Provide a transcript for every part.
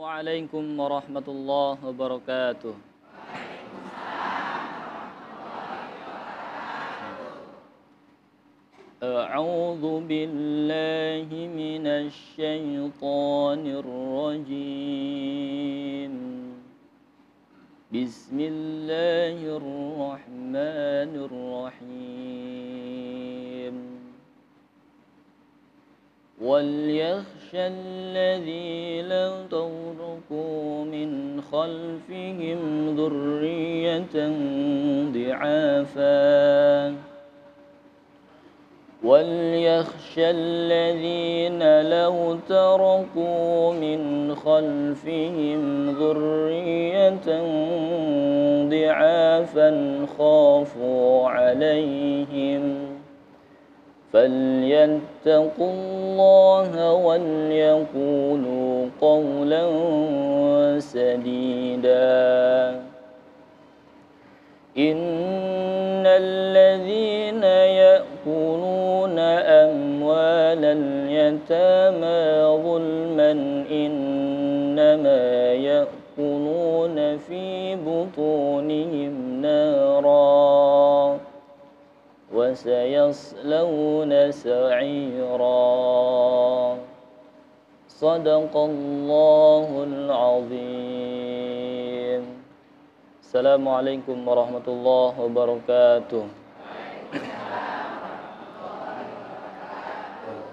ورحمة الله وبركاته. أعوذ بالله من الشيطان الرجيم بسم الله الرحمن الرحيم وليخشى يخشى الذين تركوا من خلفهم ذرية ضعافا وليخشى الذين لو تركوا من خلفهم ذرية ضعافا خافوا عليهم فليت فاتقوا الله وليقولوا قولا سديدا إن الذين يأكلون أموال اليتامى ظلما إنما يأكلون في بطونهم نارا وسيصلون سعيرا صدق الله العظيم السلام عليكم ورحمة الله وبركاته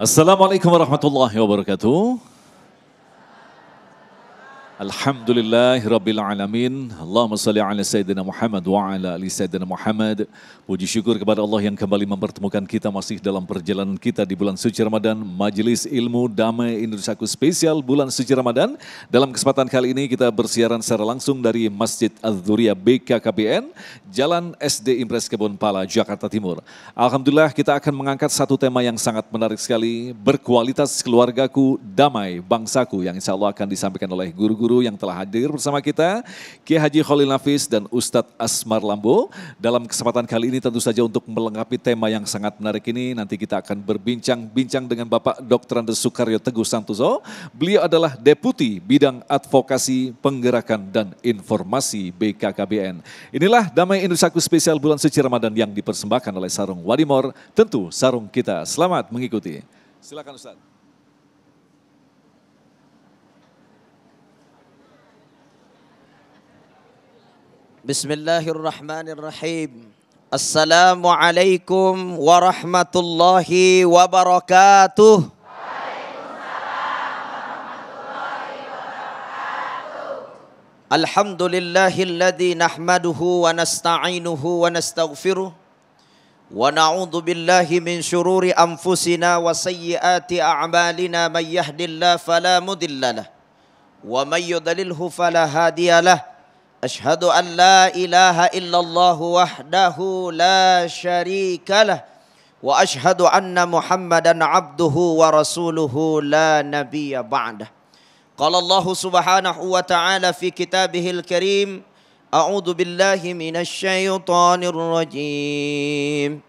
السلام عليكم ورحمة الله وبركاته Alhamdulillah Rabbil Alamin Allahumma salli ala Sayyidina Muhammad wa ala ali Sayyidina Muhammad Puji syukur kepada Allah yang kembali mempertemukan kita masih dalam perjalanan kita di bulan suci Ramadan Majelis Ilmu Damai Indonesia Indonesiaku Spesial bulan suci Ramadan Dalam kesempatan kali ini kita bersiaran secara langsung dari Masjid Al BKKBN Jalan SD Impres Kebun Pala, Jakarta Timur Alhamdulillah kita akan mengangkat satu tema yang sangat menarik sekali Berkualitas keluargaku, damai bangsaku Yang insya Allah akan disampaikan oleh guru-guru guru yang telah hadir bersama kita, Kiai Haji Khalil Nafis dan Ustadz Asmar Lambo. Dalam kesempatan kali ini tentu saja untuk melengkapi tema yang sangat menarik ini, nanti kita akan berbincang-bincang dengan Bapak Dr. Andes Sukaryo Teguh Santoso. Beliau adalah Deputi Bidang Advokasi, Penggerakan, dan Informasi BKKBN. Inilah Damai Indonesiaku Spesial Bulan Suci Ramadan yang dipersembahkan oleh Sarung Wadimor. Tentu sarung kita selamat mengikuti. Silakan Ustadz بسم الله الرحمن الرحيم السلام عليكم ورحمة الله وبركاته الحمد لله الذي نحمده ونستعينه ونستغفره ونعوذ بالله من شرور أنفسنا وسيئات أعمالنا من يهد الله فلا مضل له ومن يضلله فلا هادي له أشهد أن لا إله إلا الله وحده لا شريك له وأشهد أن محمدا عبده ورسوله لا نبي بعده قال الله سبحانه وتعالى في كتابه الكريم أعوذ بالله من الشيطان الرجيم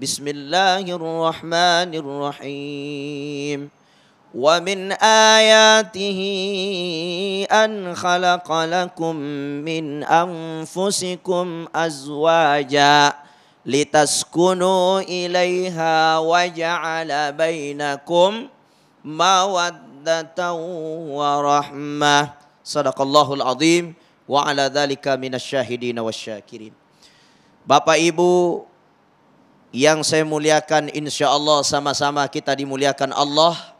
بسم الله الرحمن الرحيم ومن آياته أن خلق لكم من أنفسكم أزواجا لتسكنوا إليها وجعل بينكم مودة ورحمة صدق الله العظيم وعلى ذلك من الشاهدين والشاكرين Bapak Ibu yang saya muliakan insya Allah sama-sama kita dimuliakan Allah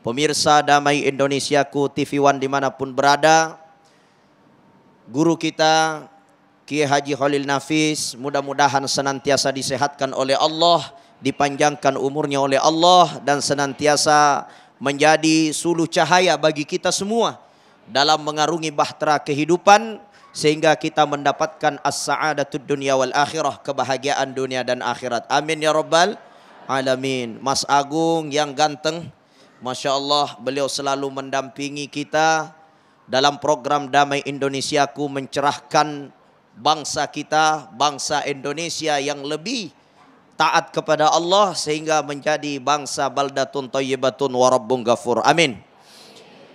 Pemirsa Damai Indonesiaku TV One dimanapun berada. Guru kita Kiai Haji Khalil Nafis mudah-mudahan senantiasa disehatkan oleh Allah, dipanjangkan umurnya oleh Allah dan senantiasa menjadi suluh cahaya bagi kita semua dalam mengarungi bahtera kehidupan sehingga kita mendapatkan as-sa'adatud dunia wal akhirah kebahagiaan dunia dan akhirat. Amin ya rabbal alamin. Mas Agung yang ganteng Masya Allah beliau selalu mendampingi kita dalam program Damai Indonesiaku mencerahkan bangsa kita, bangsa Indonesia yang lebih taat kepada Allah sehingga menjadi bangsa baldatun tayyibatun warabbun ghafur. Amin.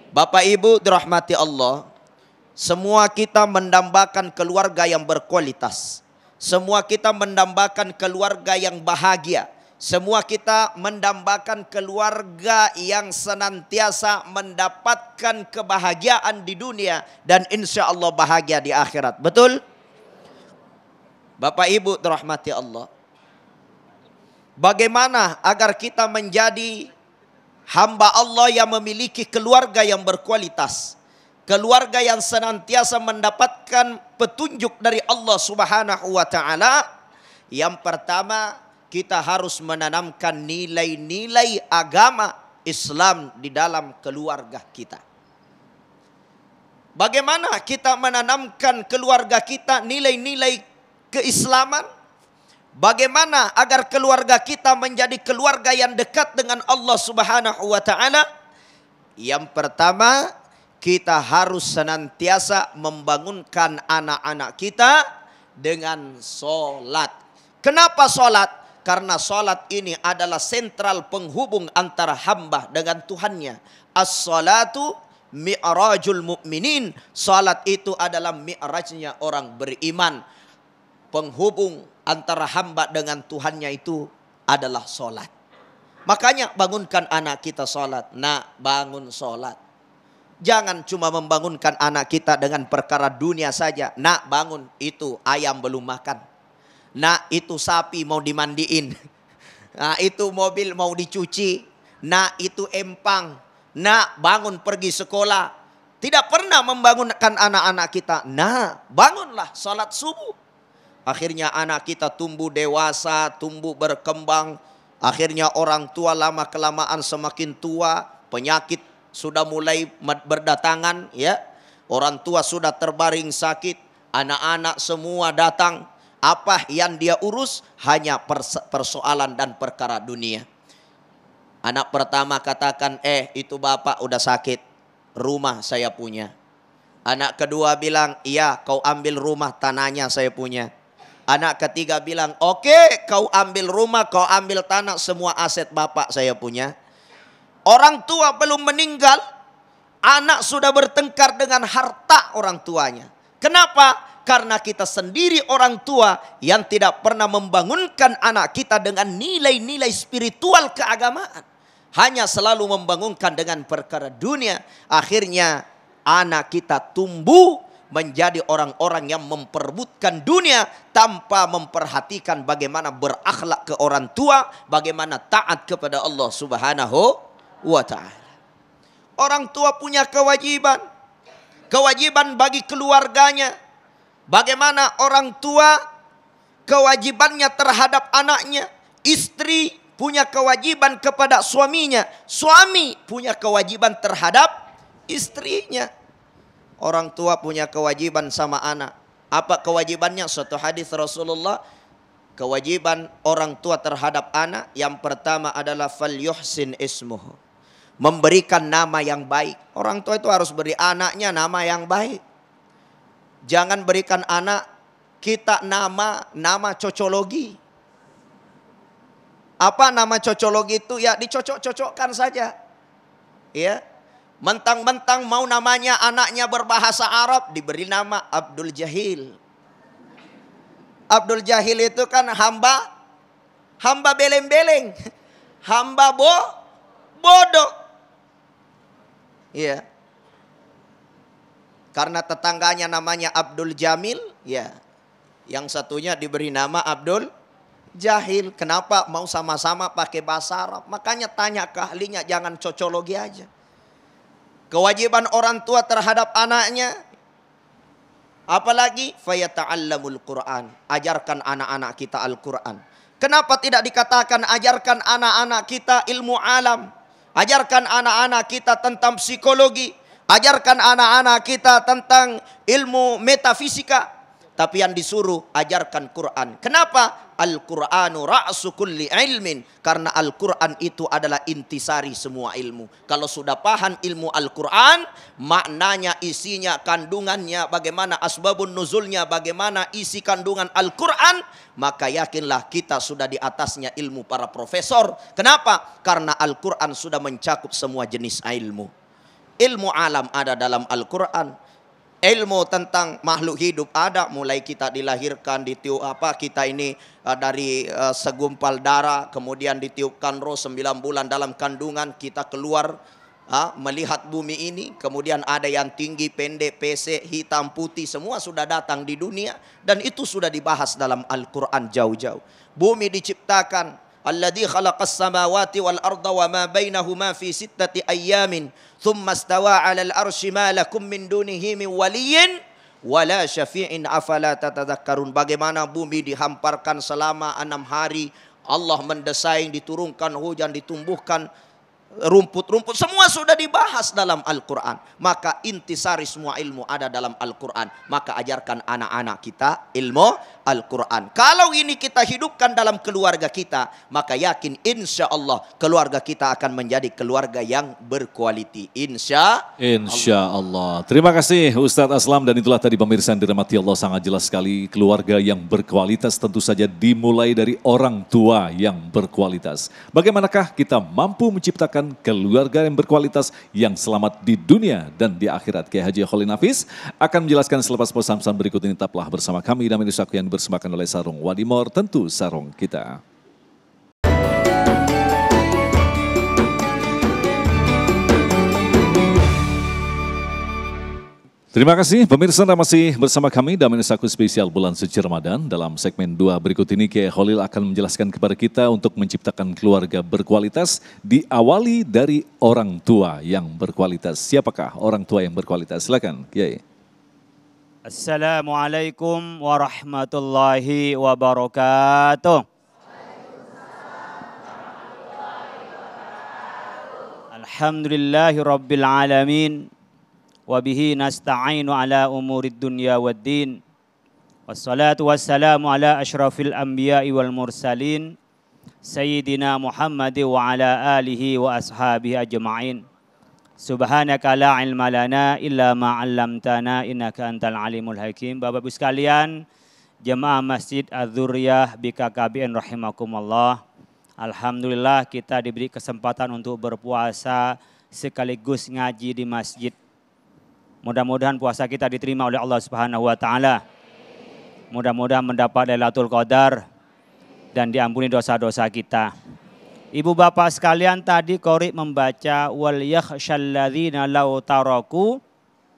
Bapak Ibu dirahmati Allah, semua kita mendambakan keluarga yang berkualitas. Semua kita mendambakan keluarga yang bahagia. Semua kita mendambakan keluarga yang senantiasa mendapatkan kebahagiaan di dunia dan insya Allah bahagia di akhirat. Betul? Bapak Ibu terahmati Allah. Bagaimana agar kita menjadi hamba Allah yang memiliki keluarga yang berkualitas, keluarga yang senantiasa mendapatkan petunjuk dari Allah Subhanahu wa taala. Yang pertama, kita harus menanamkan nilai-nilai agama Islam di dalam keluarga kita. Bagaimana kita menanamkan keluarga kita nilai-nilai keislaman? Bagaimana agar keluarga kita menjadi keluarga yang dekat dengan Allah Subhanahu wa taala? Yang pertama, kita harus senantiasa membangunkan anak-anak kita dengan solat. Kenapa solat? Karena salat ini adalah sentral penghubung antara hamba dengan Tuhannya. As-salatu mi'rajul mu'minin. Salat itu adalah mi'rajnya orang beriman. Penghubung antara hamba dengan Tuhannya itu adalah salat. Makanya bangunkan anak kita salat. Nak bangun salat. Jangan cuma membangunkan anak kita dengan perkara dunia saja. Nak bangun itu ayam belum makan. Nak itu sapi mau dimandiin. Nah itu mobil mau dicuci. Nak itu empang. Nak bangun pergi sekolah. Tidak pernah membangunkan anak-anak kita. Nah bangunlah salat subuh. Akhirnya anak kita tumbuh dewasa, tumbuh berkembang. Akhirnya orang tua lama kelamaan semakin tua, penyakit sudah mulai berdatangan ya. Orang tua sudah terbaring sakit, anak-anak semua datang apa yang dia urus hanya persoalan dan perkara dunia. Anak pertama katakan, eh itu bapak udah sakit, rumah saya punya. Anak kedua bilang, iya kau ambil rumah tanahnya saya punya. Anak ketiga bilang, oke okay, kau ambil rumah, kau ambil tanah, semua aset bapak saya punya. Orang tua belum meninggal, anak sudah bertengkar dengan harta orang tuanya. Kenapa? karena kita sendiri orang tua yang tidak pernah membangunkan anak kita dengan nilai-nilai spiritual keagamaan. Hanya selalu membangunkan dengan perkara dunia. Akhirnya anak kita tumbuh menjadi orang-orang yang memperbutkan dunia tanpa memperhatikan bagaimana berakhlak ke orang tua, bagaimana taat kepada Allah Subhanahu wa taala. Orang tua punya kewajiban. Kewajiban bagi keluarganya, Bagaimana orang tua kewajibannya terhadap anaknya, istri punya kewajiban kepada suaminya, suami punya kewajiban terhadap istrinya. Orang tua punya kewajiban sama anak. Apa kewajibannya? Suatu hadis Rasulullah kewajiban orang tua terhadap anak yang pertama adalah fal yuhsin ismuh. Memberikan nama yang baik. Orang tua itu harus beri anaknya nama yang baik. Jangan berikan anak kita nama nama cocologi. Apa nama cocologi itu? Ya dicocok-cocokkan saja. Ya. Mentang-mentang mau namanya anaknya berbahasa Arab diberi nama Abdul Jahil. Abdul Jahil itu kan hamba hamba beleng-beleng, hamba bo bodoh. Iya. Yeah karena tetangganya namanya Abdul Jamil, ya. Yang satunya diberi nama Abdul Jahil. Kenapa mau sama-sama pakai bahasa Arab? Makanya tanya ke ahlinya, jangan cocologi aja. Kewajiban orang tua terhadap anaknya apalagi fayata'allamul Qur'an. Ajarkan anak-anak kita Al-Qur'an. Kenapa tidak dikatakan ajarkan anak-anak kita ilmu alam? Ajarkan anak-anak kita tentang psikologi, Ajarkan anak-anak kita tentang ilmu metafisika. Tapi yang disuruh ajarkan Quran. Kenapa? Al-Quranu ra'su kulli ilmin. Karena Al-Quran itu adalah intisari semua ilmu. Kalau sudah paham ilmu Al-Quran, maknanya, isinya, kandungannya, bagaimana asbabun nuzulnya, bagaimana isi kandungan Al-Quran, maka yakinlah kita sudah di atasnya ilmu para profesor. Kenapa? Karena Al-Quran sudah mencakup semua jenis ilmu. Ilmu alam ada dalam Al-Quran. Ilmu tentang makhluk hidup ada mulai kita dilahirkan di tiup apa kita ini uh, dari uh, segumpal darah kemudian ditiupkan roh sembilan bulan dalam kandungan kita keluar uh, melihat bumi ini, kemudian ada yang tinggi, pendek, pesek, hitam, putih, semua sudah datang di dunia dan itu sudah dibahas dalam Al-Qur'an jauh-jauh. Bumi diciptakan alladhi khalaqas samawati wal arda wa ma bainahuma fi sittati ayyamin thumma istawa 'alal arsy ma lakum min dunihi min waliyyin wala syafi'in afala tatadzakkarun bagaimana bumi dihamparkan selama enam hari Allah mendesain diturunkan hujan ditumbuhkan rumput-rumput semua sudah dibahas dalam Al-Qur'an. Maka intisari semua ilmu ada dalam Al-Qur'an. Maka ajarkan anak-anak kita ilmu Al-Quran. Kalau ini kita hidupkan dalam keluarga kita, maka yakin insya Allah keluarga kita akan menjadi keluarga yang berkualiti. Insya, insya Allah. Allah. Terima kasih Ustadz Aslam dan itulah tadi pemirsa yang dirahmati Allah sangat jelas sekali. Keluarga yang berkualitas tentu saja dimulai dari orang tua yang berkualitas. Bagaimanakah kita mampu menciptakan keluarga yang berkualitas yang selamat di dunia dan di akhirat? Kiai Haji Khalil Nafis akan menjelaskan selepas pesan-pesan berikut ini. Tetaplah bersama kami dan Indonesia yang dipersembahkan oleh Sarung Wadimor, tentu Sarung kita. Terima kasih pemirsa Anda masih bersama kami dalam saku spesial bulan suci Ramadan. Dalam segmen dua berikut ini Kiai Holil akan menjelaskan kepada kita untuk menciptakan keluarga berkualitas diawali dari orang tua yang berkualitas. Siapakah orang tua yang berkualitas? Silakan Kiai. السلام عليكم ورحمة الله وبركاته الحمد لله رب العالمين وبه نستعين على أمور الدنيا والدين والصلاة والسلام على أشرف الأنبياء والمرسلين سيدنا محمد وعلى آله وأصحابه أجمعين Subhanaka la ilma lana illa ma 'allamtana innaka antal alimul hakim. Bapak Ibu sekalian, jemaah Masjid Az-Zuriyah BKKBN rahimakumullah. Alhamdulillah kita diberi kesempatan untuk berpuasa sekaligus ngaji di masjid. Mudah-mudahan puasa kita diterima oleh Allah Subhanahu wa taala. Mudah-mudahan mendapat Lailatul Qadar dan diampuni dosa-dosa kita. Ibu bapak sekalian tadi Korib membaca wal yakhshalladzina law taraku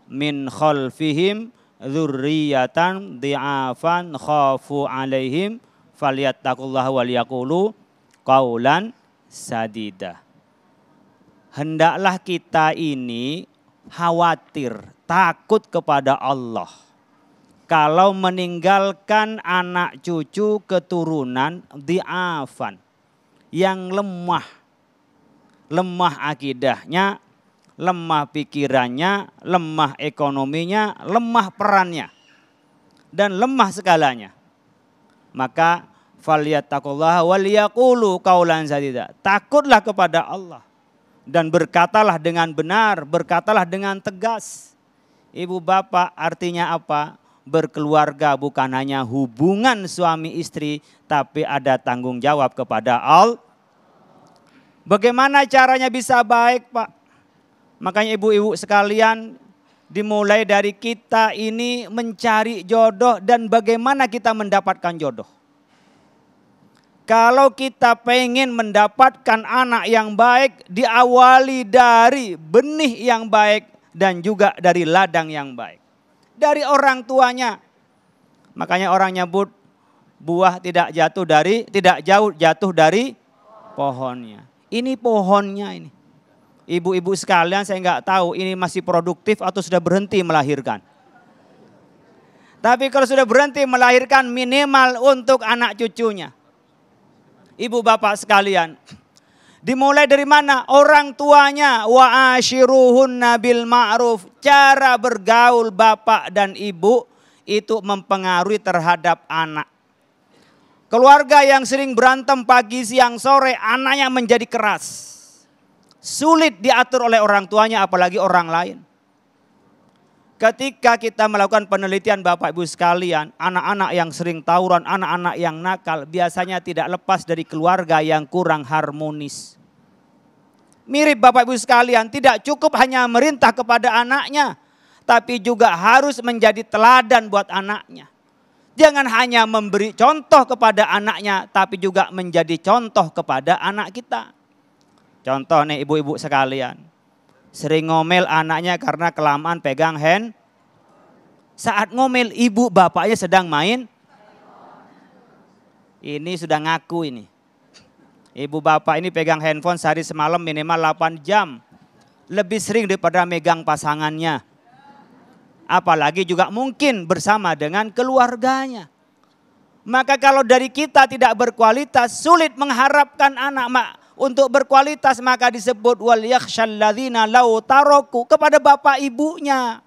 min khalfihim dzurriyatan di'afan khafu alaihim falyattaqullaha wal yaqulu qaulan sadida. Hendaklah kita ini khawatir, takut kepada Allah. Kalau meninggalkan anak cucu keturunan di'afan yang lemah. Lemah akidahnya, lemah pikirannya, lemah ekonominya, lemah perannya, dan lemah segalanya. Maka faliyattaqullaha waliyaqulu qaulan sadida. Takutlah kepada Allah dan berkatalah dengan benar, berkatalah dengan tegas. Ibu bapak artinya apa? berkeluarga bukan hanya hubungan suami istri, tapi ada tanggung jawab kepada Allah. Bagaimana caranya bisa baik, Pak? Makanya ibu-ibu sekalian, dimulai dari kita ini mencari jodoh dan bagaimana kita mendapatkan jodoh. Kalau kita pengen mendapatkan anak yang baik, diawali dari benih yang baik dan juga dari ladang yang baik dari orang tuanya. Makanya orang nyebut buah tidak jatuh dari tidak jauh jatuh dari pohonnya. Ini pohonnya ini. Ibu-ibu sekalian saya nggak tahu ini masih produktif atau sudah berhenti melahirkan. Tapi kalau sudah berhenti melahirkan minimal untuk anak cucunya. Ibu bapak sekalian, Dimulai dari mana? Orang tuanya wa ashiruhun nabil ma'ruf. Cara bergaul bapak dan ibu itu mempengaruhi terhadap anak. Keluarga yang sering berantem pagi, siang, sore, anaknya menjadi keras. Sulit diatur oleh orang tuanya apalagi orang lain. Ketika kita melakukan penelitian Bapak Ibu sekalian, anak-anak yang sering tawuran, anak-anak yang nakal biasanya tidak lepas dari keluarga yang kurang harmonis. Mirip Bapak Ibu sekalian, tidak cukup hanya merintah kepada anaknya, tapi juga harus menjadi teladan buat anaknya. Jangan hanya memberi contoh kepada anaknya, tapi juga menjadi contoh kepada anak kita. Contoh nih ibu-ibu sekalian, sering ngomel anaknya karena kelamaan pegang hand. Saat ngomel ibu bapaknya sedang main. Ini sudah ngaku ini. Ibu bapak ini pegang handphone sehari semalam minimal 8 jam. Lebih sering daripada megang pasangannya. Apalagi juga mungkin bersama dengan keluarganya. Maka kalau dari kita tidak berkualitas, sulit mengharapkan anak mak untuk berkualitas maka disebut wal yakhshalladzina law taroku kepada bapak ibunya.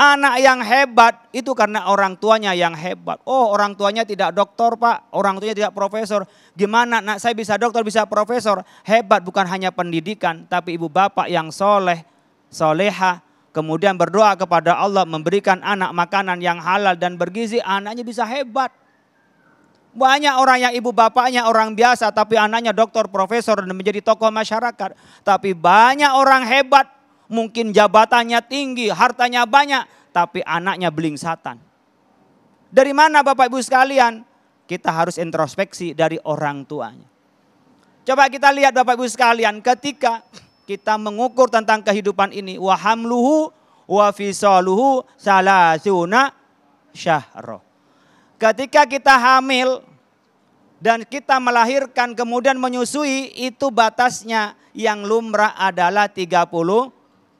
Anak yang hebat itu karena orang tuanya yang hebat. Oh orang tuanya tidak dokter pak, orang tuanya tidak profesor. Gimana nak saya bisa dokter bisa profesor. Hebat bukan hanya pendidikan, tapi ibu bapak yang soleh, soleha. Kemudian berdoa kepada Allah memberikan anak makanan yang halal dan bergizi, anaknya bisa hebat. Banyak orang yang ibu bapaknya orang biasa tapi anaknya dokter, profesor dan menjadi tokoh masyarakat. Tapi banyak orang hebat mungkin jabatannya tinggi, hartanya banyak, tapi anaknya beling satan. Dari mana Bapak Ibu sekalian? Kita harus introspeksi dari orang tuanya. Coba kita lihat Bapak Ibu sekalian ketika kita mengukur tentang kehidupan ini. Wahamluhu wa fisaluhu salasuna syahro. Ketika kita hamil dan kita melahirkan kemudian menyusui itu batasnya yang lumrah adalah 30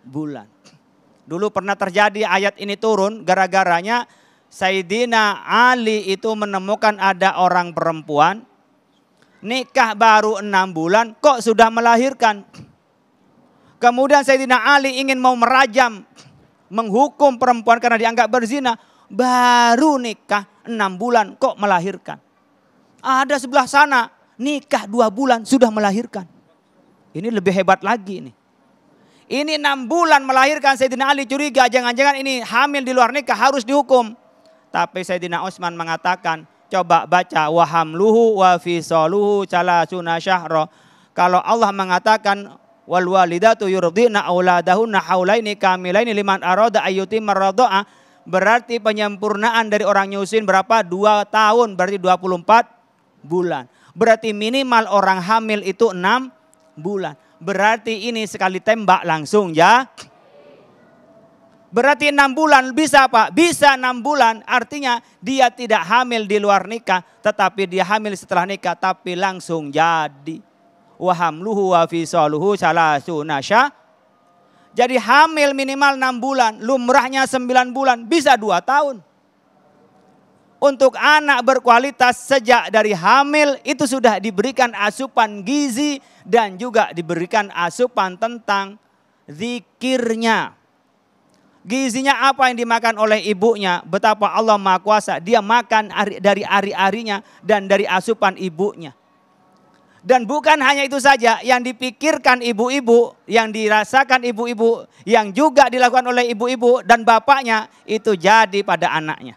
bulan. Dulu pernah terjadi ayat ini turun gara-garanya Sayyidina Ali itu menemukan ada orang perempuan nikah baru enam bulan kok sudah melahirkan. Kemudian Sayyidina Ali ingin mau merajam, menghukum perempuan karena dianggap berzina. Baru nikah enam bulan kok melahirkan. Ada sebelah sana nikah dua bulan sudah melahirkan. Ini lebih hebat lagi nih. Ini enam bulan melahirkan Sayyidina Ali curiga, jangan-jangan ini hamil di luar nikah harus dihukum. Tapi Sayyidina Osman mengatakan, coba baca wahamluhu wa cala salasuna syahro. Kalau Allah mengatakan wal walidatu yurdina auladahunna haulaini kamilaini liman arada ayyuti radha'a berarti penyempurnaan dari orang nyusin berapa? Dua tahun, berarti 24 bulan. Berarti minimal orang hamil itu enam bulan. Berarti ini sekali tembak langsung ya. Berarti enam bulan bisa Pak? Bisa enam bulan. Artinya dia tidak hamil di luar nikah. Tetapi dia hamil setelah nikah. Tapi langsung jadi. Wahamluhu wa fisaluhu sunasya. Jadi hamil minimal enam bulan. Lumrahnya sembilan bulan. Bisa dua tahun. Untuk anak berkualitas sejak dari hamil itu sudah diberikan asupan gizi dan juga diberikan asupan tentang zikirnya. Gizinya apa yang dimakan oleh ibunya, betapa Allah Maha Kuasa, dia makan dari ari-arinya dan dari asupan ibunya. Dan bukan hanya itu saja yang dipikirkan ibu-ibu, yang dirasakan ibu-ibu, yang juga dilakukan oleh ibu-ibu dan bapaknya itu jadi pada anaknya.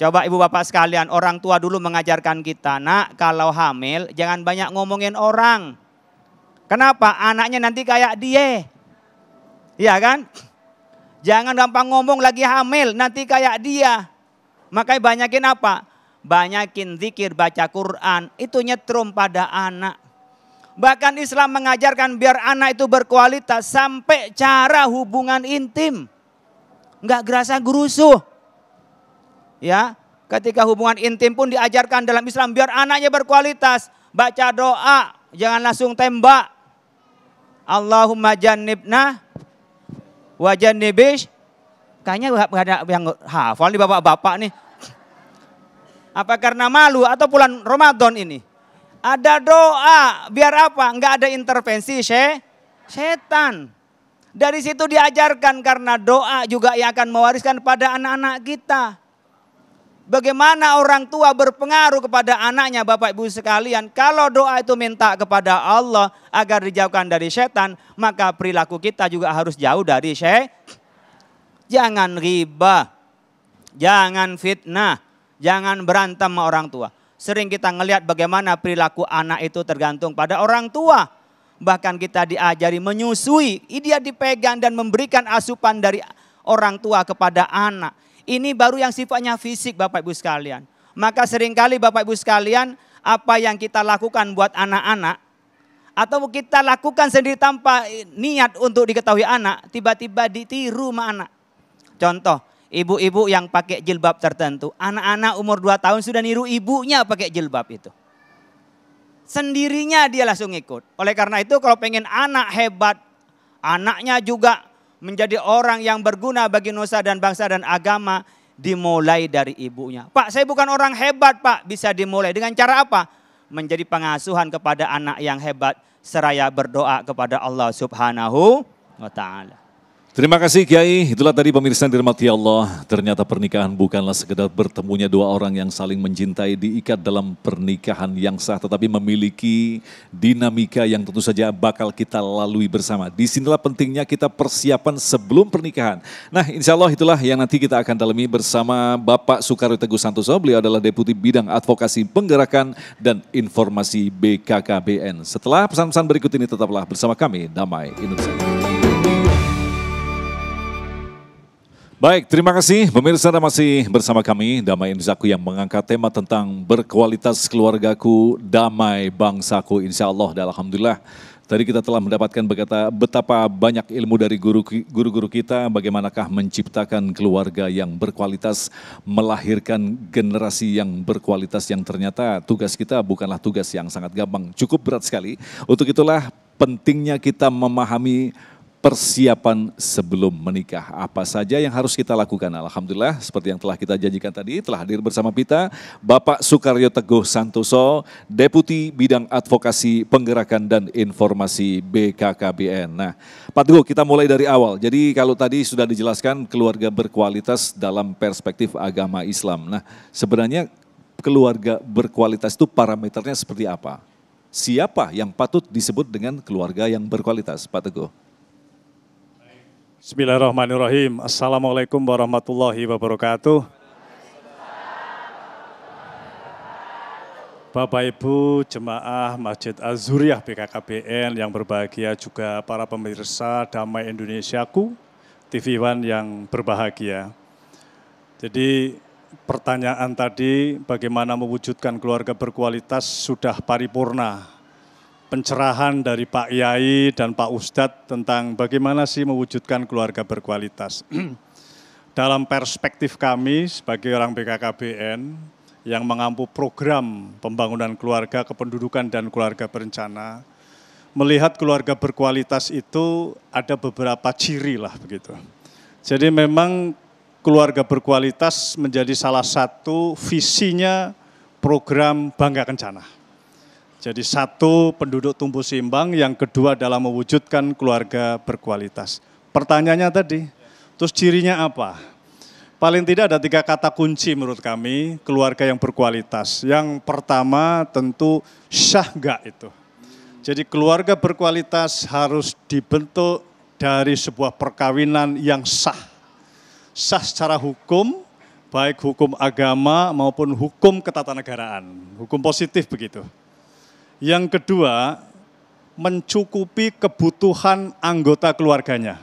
Coba ibu bapak sekalian, orang tua dulu mengajarkan kita, nak kalau hamil jangan banyak ngomongin orang. Kenapa? Anaknya nanti kayak dia. Iya kan? Jangan gampang ngomong lagi hamil, nanti kayak dia. Makanya banyakin apa? Banyakin zikir, baca Quran. Itu nyetrum pada anak. Bahkan Islam mengajarkan biar anak itu berkualitas sampai cara hubungan intim. Enggak gerasa gerusuh. Ya, ketika hubungan intim pun diajarkan dalam Islam biar anaknya berkualitas. Baca doa, jangan langsung tembak. Allahumma jannibna wa jannibish. Kayaknya nggak ada yang hafal di bapak-bapak nih. Apa karena malu atau bulan Ramadan ini? Ada doa, biar apa? Enggak ada intervensi she setan. Dari situ diajarkan karena doa juga yang akan mewariskan pada anak-anak kita. Bagaimana orang tua berpengaruh kepada anaknya Bapak Ibu sekalian. Kalau doa itu minta kepada Allah agar dijauhkan dari setan, maka perilaku kita juga harus jauh dari syekh. Jangan riba, jangan fitnah, jangan berantem sama orang tua. Sering kita ngelihat bagaimana perilaku anak itu tergantung pada orang tua. Bahkan kita diajari menyusui, dia dipegang dan memberikan asupan dari orang tua kepada anak ini baru yang sifatnya fisik Bapak Ibu sekalian. Maka seringkali Bapak Ibu sekalian apa yang kita lakukan buat anak-anak atau kita lakukan sendiri tanpa niat untuk diketahui anak, tiba-tiba ditiru sama anak. Contoh, ibu-ibu yang pakai jilbab tertentu, anak-anak umur 2 tahun sudah niru ibunya pakai jilbab itu. Sendirinya dia langsung ikut. Oleh karena itu kalau pengen anak hebat, anaknya juga menjadi orang yang berguna bagi nusa dan bangsa dan agama dimulai dari ibunya. Pak, saya bukan orang hebat, Pak. Bisa dimulai dengan cara apa? Menjadi pengasuhan kepada anak yang hebat seraya berdoa kepada Allah Subhanahu wa taala. Terima kasih Kiai, itulah tadi pemirsa yang dirahmati Allah. Ternyata pernikahan bukanlah sekedar bertemunya dua orang yang saling mencintai diikat dalam pernikahan yang sah, tetapi memiliki dinamika yang tentu saja bakal kita lalui bersama. Di sinilah pentingnya kita persiapan sebelum pernikahan. Nah insya Allah itulah yang nanti kita akan dalami bersama Bapak Soekarno Teguh Santoso. Beliau adalah Deputi Bidang Advokasi Penggerakan dan Informasi BKKBN. Setelah pesan-pesan berikut ini tetaplah bersama kami, Damai Indonesia. Baik, terima kasih. Pemirsa Anda masih bersama kami, Damai Insaku yang mengangkat tema tentang berkualitas keluargaku, damai bangsaku. Insya Allah dan Alhamdulillah. Tadi kita telah mendapatkan betapa banyak ilmu dari guru-guru kita, bagaimanakah menciptakan keluarga yang berkualitas, melahirkan generasi yang berkualitas yang ternyata tugas kita bukanlah tugas yang sangat gampang, cukup berat sekali. Untuk itulah pentingnya kita memahami persiapan sebelum menikah. Apa saja yang harus kita lakukan? Alhamdulillah seperti yang telah kita janjikan tadi telah hadir bersama kita Bapak Sukaryo Teguh Santoso, Deputi Bidang Advokasi Penggerakan dan Informasi BKKBN. Nah, Pak Teguh kita mulai dari awal. Jadi kalau tadi sudah dijelaskan keluarga berkualitas dalam perspektif agama Islam. Nah, sebenarnya keluarga berkualitas itu parameternya seperti apa? Siapa yang patut disebut dengan keluarga yang berkualitas, Pak Teguh? Bismillahirrahmanirrahim. Assalamualaikum warahmatullahi wabarakatuh. Bapak Ibu Jemaah Masjid Azuriyah BKKBN yang berbahagia juga para pemirsa Damai Indonesiaku TV One yang berbahagia. Jadi pertanyaan tadi bagaimana mewujudkan keluarga berkualitas sudah paripurna pencerahan dari Pak Yai dan Pak Ustadz tentang bagaimana sih mewujudkan keluarga berkualitas. Dalam perspektif kami sebagai orang BKKBN yang mengampu program pembangunan keluarga, kependudukan dan keluarga berencana, melihat keluarga berkualitas itu ada beberapa ciri lah begitu. Jadi memang keluarga berkualitas menjadi salah satu visinya program Bangga Kencana jadi satu penduduk tumbuh seimbang, yang kedua adalah mewujudkan keluarga berkualitas. Pertanyaannya tadi, terus cirinya apa? Paling tidak ada tiga kata kunci menurut kami keluarga yang berkualitas. Yang pertama tentu gak itu. Jadi keluarga berkualitas harus dibentuk dari sebuah perkawinan yang sah. Sah secara hukum, baik hukum agama maupun hukum ketatanegaraan, hukum positif begitu. Yang kedua, mencukupi kebutuhan anggota keluarganya.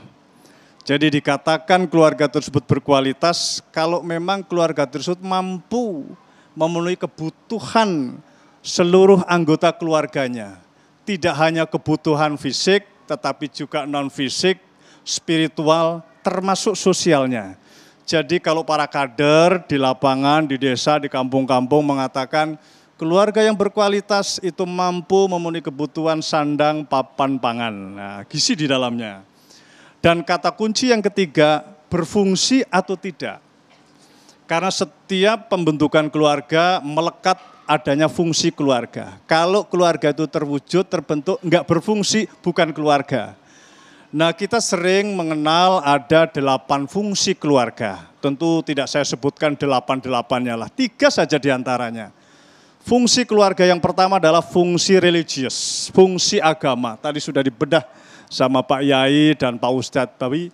Jadi dikatakan keluarga tersebut berkualitas kalau memang keluarga tersebut mampu memenuhi kebutuhan seluruh anggota keluarganya. Tidak hanya kebutuhan fisik tetapi juga non fisik, spiritual termasuk sosialnya. Jadi kalau para kader di lapangan, di desa, di kampung-kampung mengatakan Keluarga yang berkualitas itu mampu memenuhi kebutuhan sandang papan pangan, nah, gizi di dalamnya. Dan kata kunci yang ketiga, berfungsi atau tidak. Karena setiap pembentukan keluarga melekat adanya fungsi keluarga. Kalau keluarga itu terwujud, terbentuk, enggak berfungsi, bukan keluarga. Nah kita sering mengenal ada delapan fungsi keluarga. Tentu tidak saya sebutkan delapan-delapannya lah, tiga saja diantaranya. Fungsi keluarga yang pertama adalah fungsi religius, fungsi agama. Tadi sudah dibedah sama Pak Yai dan Pak Ustadz. Bawi.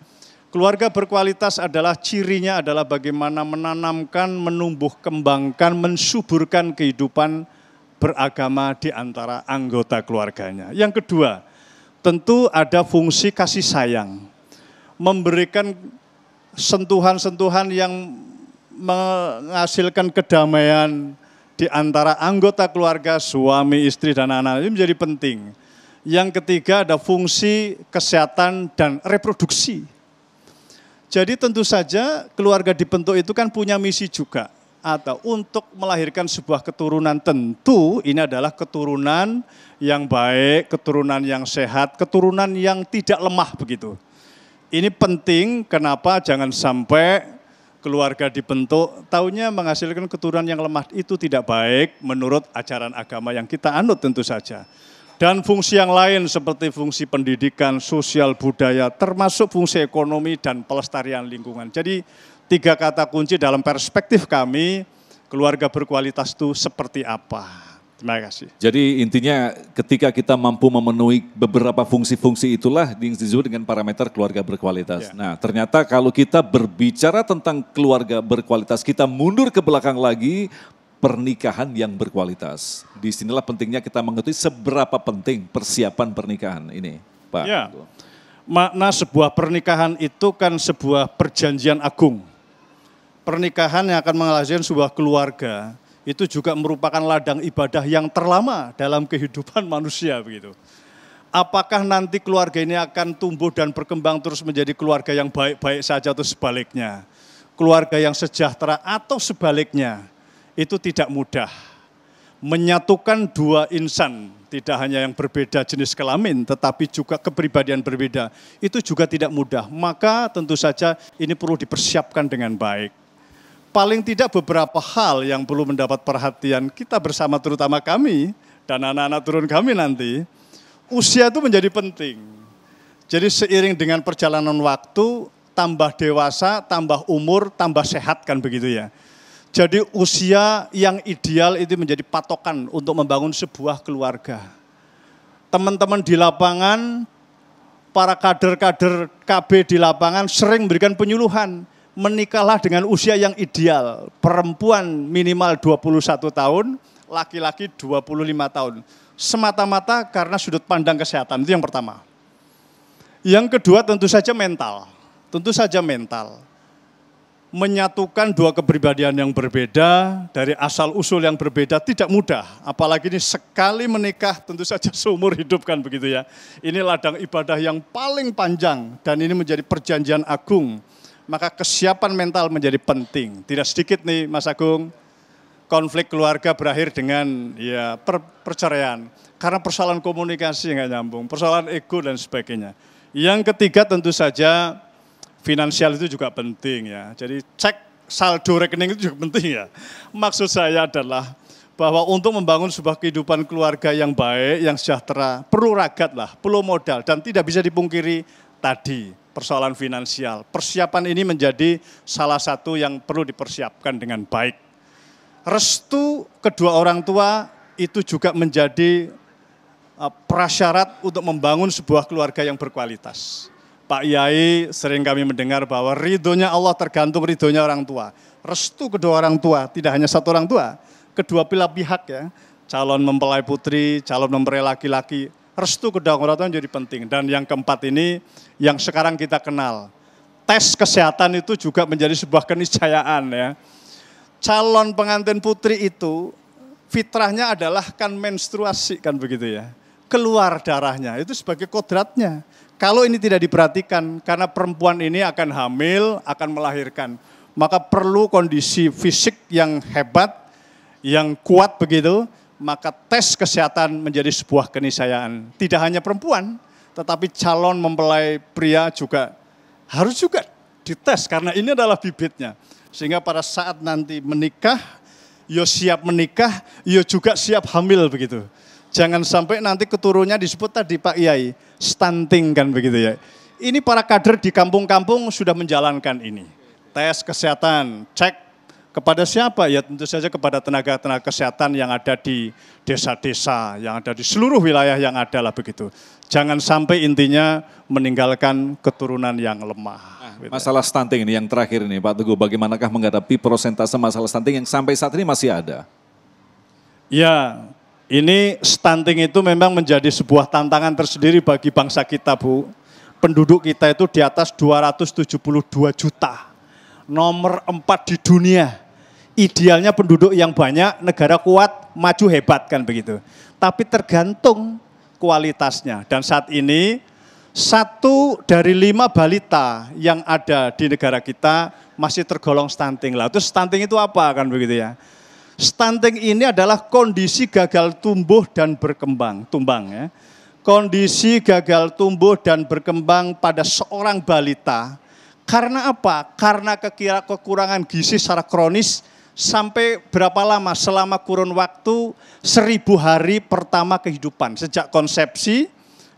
keluarga berkualitas adalah cirinya adalah bagaimana menanamkan, menumbuh kembangkan, mensuburkan kehidupan beragama di antara anggota keluarganya. Yang kedua, tentu ada fungsi kasih sayang. Memberikan sentuhan-sentuhan yang menghasilkan kedamaian, di antara anggota keluarga, suami, istri, dan anak-anak ini menjadi penting. Yang ketiga ada fungsi kesehatan dan reproduksi. Jadi tentu saja keluarga dibentuk itu kan punya misi juga. Atau untuk melahirkan sebuah keturunan tentu ini adalah keturunan yang baik, keturunan yang sehat, keturunan yang tidak lemah begitu. Ini penting kenapa jangan sampai keluarga dibentuk, taunya menghasilkan keturunan yang lemah itu tidak baik menurut ajaran agama yang kita anut tentu saja. Dan fungsi yang lain seperti fungsi pendidikan, sosial, budaya, termasuk fungsi ekonomi dan pelestarian lingkungan. Jadi tiga kata kunci dalam perspektif kami, keluarga berkualitas itu seperti apa. Terima kasih. Jadi intinya ketika kita mampu memenuhi beberapa fungsi-fungsi itulah disebut dengan parameter keluarga berkualitas. Yeah. Nah ternyata kalau kita berbicara tentang keluarga berkualitas, kita mundur ke belakang lagi pernikahan yang berkualitas. Di sinilah pentingnya kita mengetahui seberapa penting persiapan pernikahan ini, Pak. Yeah. Makna sebuah pernikahan itu kan sebuah perjanjian agung. Pernikahan yang akan menghasilkan sebuah keluarga itu juga merupakan ladang ibadah yang terlama dalam kehidupan manusia begitu. Apakah nanti keluarga ini akan tumbuh dan berkembang terus menjadi keluarga yang baik-baik saja atau sebaliknya? Keluarga yang sejahtera atau sebaliknya? Itu tidak mudah. Menyatukan dua insan, tidak hanya yang berbeda jenis kelamin, tetapi juga kepribadian berbeda, itu juga tidak mudah. Maka tentu saja ini perlu dipersiapkan dengan baik paling tidak beberapa hal yang perlu mendapat perhatian kita bersama terutama kami dan anak-anak turun kami nanti, usia itu menjadi penting. Jadi seiring dengan perjalanan waktu, tambah dewasa, tambah umur, tambah sehat kan begitu ya. Jadi usia yang ideal itu menjadi patokan untuk membangun sebuah keluarga. Teman-teman di lapangan, para kader-kader KB di lapangan sering memberikan penyuluhan menikahlah dengan usia yang ideal. Perempuan minimal 21 tahun, laki-laki 25 tahun. Semata-mata karena sudut pandang kesehatan, itu yang pertama. Yang kedua tentu saja mental. Tentu saja mental. Menyatukan dua kepribadian yang berbeda, dari asal-usul yang berbeda tidak mudah. Apalagi ini sekali menikah tentu saja seumur hidup kan begitu ya. Ini ladang ibadah yang paling panjang dan ini menjadi perjanjian agung maka kesiapan mental menjadi penting. Tidak sedikit nih Mas Agung, konflik keluarga berakhir dengan ya per, perceraian. Karena persoalan komunikasi yang nyambung, persoalan ego dan sebagainya. Yang ketiga tentu saja finansial itu juga penting ya. Jadi cek saldo rekening itu juga penting ya. Maksud saya adalah bahwa untuk membangun sebuah kehidupan keluarga yang baik, yang sejahtera, perlu ragat lah, perlu modal dan tidak bisa dipungkiri tadi persoalan finansial. Persiapan ini menjadi salah satu yang perlu dipersiapkan dengan baik. Restu kedua orang tua itu juga menjadi eh, prasyarat untuk membangun sebuah keluarga yang berkualitas. Pak Yai sering kami mendengar bahwa ridhonya Allah tergantung ridhonya orang tua. Restu kedua orang tua, tidak hanya satu orang tua, kedua pihak pihak ya. Calon mempelai putri, calon mempelai laki-laki restu kedaulatan jadi penting. Dan yang keempat ini yang sekarang kita kenal. Tes kesehatan itu juga menjadi sebuah keniscayaan ya. Calon pengantin putri itu fitrahnya adalah kan menstruasi kan begitu ya. Keluar darahnya itu sebagai kodratnya. Kalau ini tidak diperhatikan karena perempuan ini akan hamil, akan melahirkan. Maka perlu kondisi fisik yang hebat, yang kuat begitu maka tes kesehatan menjadi sebuah keniscayaan. Tidak hanya perempuan, tetapi calon mempelai pria juga harus juga dites karena ini adalah bibitnya. Sehingga pada saat nanti menikah, yo siap menikah, yo juga siap hamil begitu. Jangan sampai nanti keturunnya disebut tadi Pak Yai, stunting kan begitu ya. Ini para kader di kampung-kampung sudah menjalankan ini. Tes kesehatan, cek kepada siapa? Ya tentu saja kepada tenaga-tenaga kesehatan yang ada di desa-desa, yang ada di seluruh wilayah yang ada lah begitu. Jangan sampai intinya meninggalkan keturunan yang lemah. Nah, Masalah stunting ini yang terakhir ini Pak Teguh, bagaimanakah menghadapi prosentase masalah stunting yang sampai saat ini masih ada? Ya, ini stunting itu memang menjadi sebuah tantangan tersendiri bagi bangsa kita Bu. Penduduk kita itu di atas 272 juta. Nomor empat di dunia idealnya penduduk yang banyak, negara kuat, maju hebat kan begitu. Tapi tergantung kualitasnya. Dan saat ini satu dari lima balita yang ada di negara kita masih tergolong stunting lah. Terus stunting itu apa kan begitu ya? Stunting ini adalah kondisi gagal tumbuh dan berkembang, tumbang ya. Kondisi gagal tumbuh dan berkembang pada seorang balita. Karena apa? Karena kekurangan gizi secara kronis sampai berapa lama selama kurun waktu seribu hari pertama kehidupan sejak konsepsi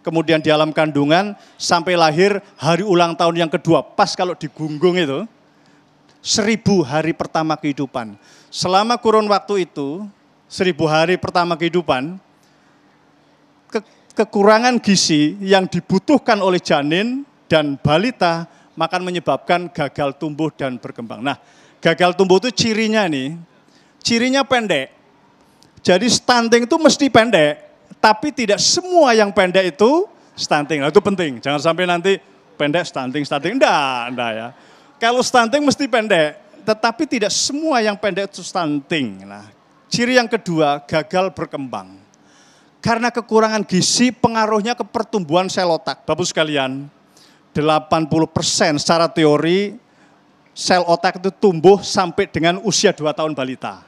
kemudian di alam kandungan sampai lahir hari ulang tahun yang kedua pas kalau digunggung itu seribu hari pertama kehidupan selama kurun waktu itu seribu hari pertama kehidupan ke kekurangan gizi yang dibutuhkan oleh janin dan balita makan menyebabkan gagal tumbuh dan berkembang nah Gagal tumbuh itu cirinya nih, cirinya pendek. Jadi stunting itu mesti pendek, tapi tidak semua yang pendek itu stunting. Nah, itu penting. Jangan sampai nanti pendek stunting stunting. Enggak, enggak ya. Kalau stunting mesti pendek, tetapi tidak semua yang pendek itu stunting. Nah, ciri yang kedua gagal berkembang. Karena kekurangan gizi pengaruhnya ke pertumbuhan sel otak. Bapak sekalian, 80% secara teori sel otak itu tumbuh sampai dengan usia 2 tahun balita.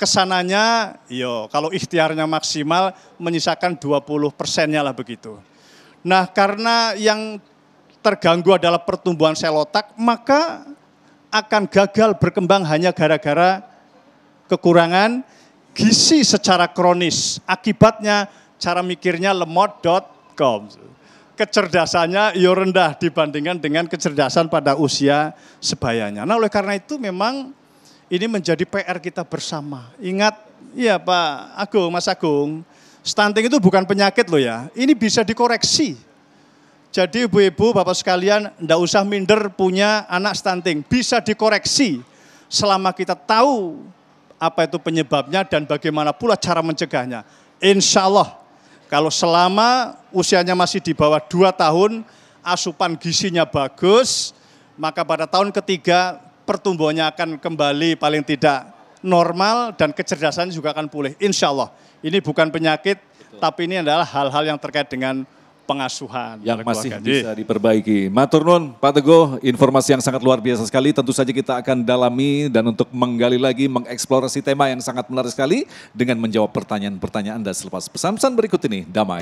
Kesananya, yo kalau ikhtiarnya maksimal menyisakan 20 persennya lah begitu. Nah karena yang terganggu adalah pertumbuhan sel otak, maka akan gagal berkembang hanya gara-gara kekurangan gizi secara kronis. Akibatnya cara mikirnya lemot.com kecerdasannya ya rendah dibandingkan dengan kecerdasan pada usia sebayanya. Nah oleh karena itu memang ini menjadi PR kita bersama. Ingat iya Pak Agung, Mas Agung, stunting itu bukan penyakit loh ya. Ini bisa dikoreksi. Jadi ibu-ibu, bapak sekalian, ndak usah minder punya anak stunting. Bisa dikoreksi selama kita tahu apa itu penyebabnya dan bagaimana pula cara mencegahnya. Insya Allah kalau selama usianya masih di bawah 2 tahun, asupan gizinya bagus, maka pada tahun ketiga pertumbuhannya akan kembali paling tidak normal dan kecerdasannya juga akan pulih. Insya Allah. Ini bukan penyakit, Betul. tapi ini adalah hal-hal yang terkait dengan pengasuhan. Yang masih bisa diperbaiki. Matur nuwun Pak Teguh, informasi yang sangat luar biasa sekali. Tentu saja kita akan dalami dan untuk menggali lagi, mengeksplorasi tema yang sangat menarik sekali dengan menjawab pertanyaan-pertanyaan Anda selepas pesan-pesan berikut ini. Damai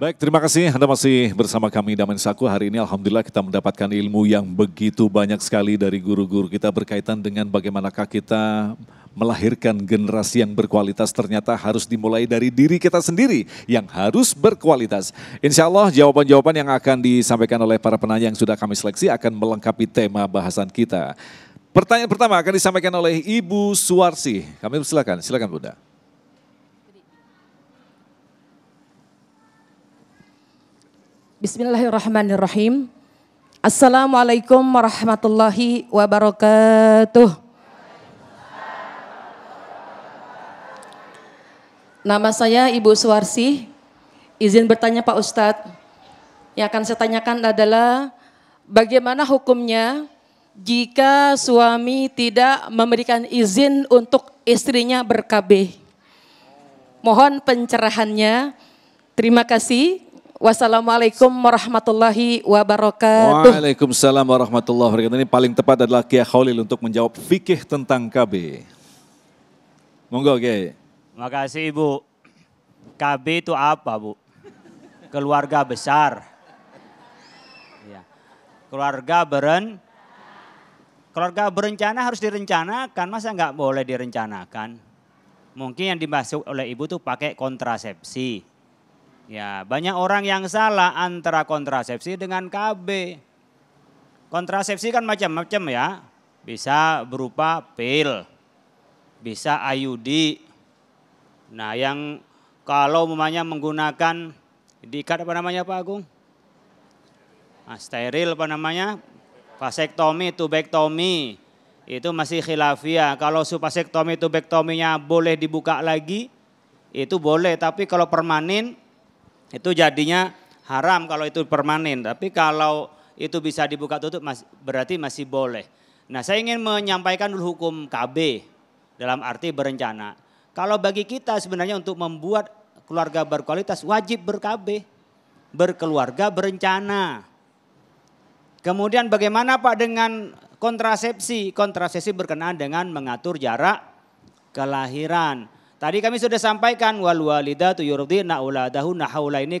Baik, terima kasih Anda masih bersama kami Damai Saku. Hari ini Alhamdulillah kita mendapatkan ilmu yang begitu banyak sekali dari guru-guru kita berkaitan dengan bagaimanakah kita melahirkan generasi yang berkualitas ternyata harus dimulai dari diri kita sendiri yang harus berkualitas. Insya Allah jawaban-jawaban yang akan disampaikan oleh para penanya yang sudah kami seleksi akan melengkapi tema bahasan kita. Pertanyaan pertama akan disampaikan oleh Ibu Suwarsi. Kami silakan, silakan Bunda. Bismillahirrahmanirrahim. Assalamualaikum warahmatullahi wabarakatuh. Nama saya Ibu Suwarsi. Izin bertanya Pak Ustadz. Yang akan saya tanyakan adalah bagaimana hukumnya jika suami tidak memberikan izin untuk istrinya berkabeh. Mohon pencerahannya. Terima kasih. Wassalamualaikum warahmatullahi wabarakatuh. Waalaikumsalam warahmatullahi wabarakatuh. Ini paling tepat adalah Kiai Khalil untuk menjawab fikih tentang KB. Monggo Kiai. Makasih Ibu. KB itu apa Bu? Keluarga besar. Ya. Keluarga beren. Keluarga berencana harus direncanakan, masa nggak boleh direncanakan? Mungkin yang dimasuk oleh ibu tuh pakai kontrasepsi. Ya, banyak orang yang salah antara kontrasepsi dengan KB. Kontrasepsi kan macam-macam ya. Bisa berupa pil, bisa IUD, Nah yang kalau memangnya menggunakan diikat apa namanya Pak Agung? Nah, steril apa namanya? Vasektomi, tubektomi itu masih khilafiah. Kalau supasektomi, tubektominya boleh dibuka lagi, itu boleh. Tapi kalau permanen itu jadinya haram kalau itu permanen. Tapi kalau itu bisa dibuka tutup berarti masih boleh. Nah saya ingin menyampaikan dulu hukum KB dalam arti berencana. Kalau bagi kita sebenarnya untuk membuat keluarga berkualitas wajib berkabeh, berkeluarga, berencana. Kemudian bagaimana Pak dengan kontrasepsi? Kontrasepsi berkenaan dengan mengatur jarak kelahiran. Tadi kami sudah sampaikan wal walida walidatu yurdina kami haulaini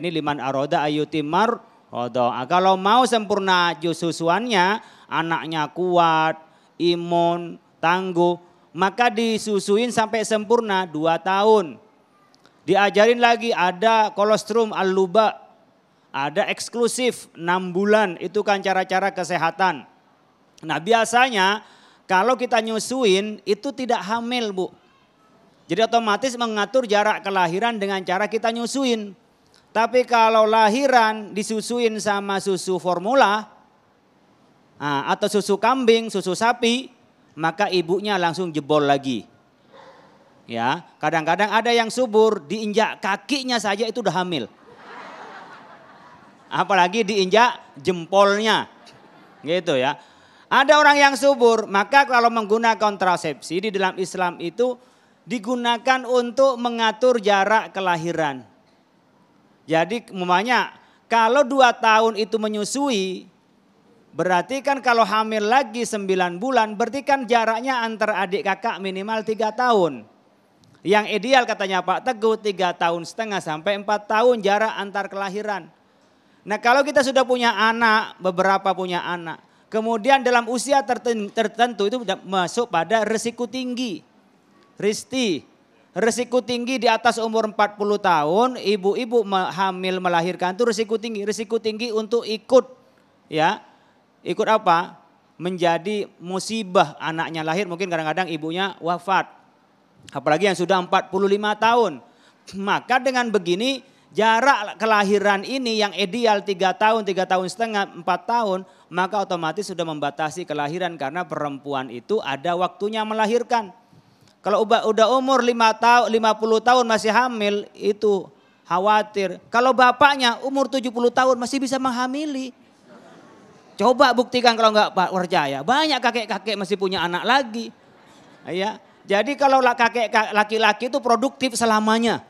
ini liman aroda ayutimar rodoa. Nah, kalau mau sempurna jususuannya, anaknya kuat, imun, tangguh, maka disusuin sampai sempurna dua tahun. Diajarin lagi ada kolostrum aluba, ada eksklusif enam bulan itu kan cara-cara kesehatan. Nah biasanya kalau kita nyusuin itu tidak hamil bu. Jadi otomatis mengatur jarak kelahiran dengan cara kita nyusuin. Tapi kalau lahiran disusuin sama susu formula ah, atau susu kambing, susu sapi, maka ibunya langsung jebol lagi. Ya, kadang-kadang ada yang subur diinjak kakinya saja itu udah hamil. Apalagi diinjak jempolnya. Gitu ya. Ada orang yang subur, maka kalau menggunakan kontrasepsi di dalam Islam itu digunakan untuk mengatur jarak kelahiran. Jadi umumnya kalau dua tahun itu menyusui, Berarti kan kalau hamil lagi sembilan bulan berarti kan jaraknya antar adik kakak minimal tiga tahun. Yang ideal katanya Pak Teguh tiga tahun setengah sampai empat tahun jarak antar kelahiran. Nah kalau kita sudah punya anak, beberapa punya anak. Kemudian dalam usia tertentu itu masuk pada resiko tinggi. Risti, resiko tinggi di atas umur 40 tahun, ibu-ibu hamil melahirkan itu resiko tinggi. Resiko tinggi untuk ikut ya ikut apa? Menjadi musibah anaknya lahir mungkin kadang-kadang ibunya wafat. Apalagi yang sudah 45 tahun. Maka dengan begini jarak kelahiran ini yang ideal 3 tahun, 3 tahun setengah, 4 tahun. Maka otomatis sudah membatasi kelahiran karena perempuan itu ada waktunya melahirkan. Kalau udah umur 5 tahun, 50 tahun masih hamil itu khawatir. Kalau bapaknya umur 70 tahun masih bisa menghamili. Coba buktikan kalau nggak percaya. Banyak kakek-kakek masih punya anak lagi. Ya. Jadi kalau kakek laki-laki itu produktif selamanya.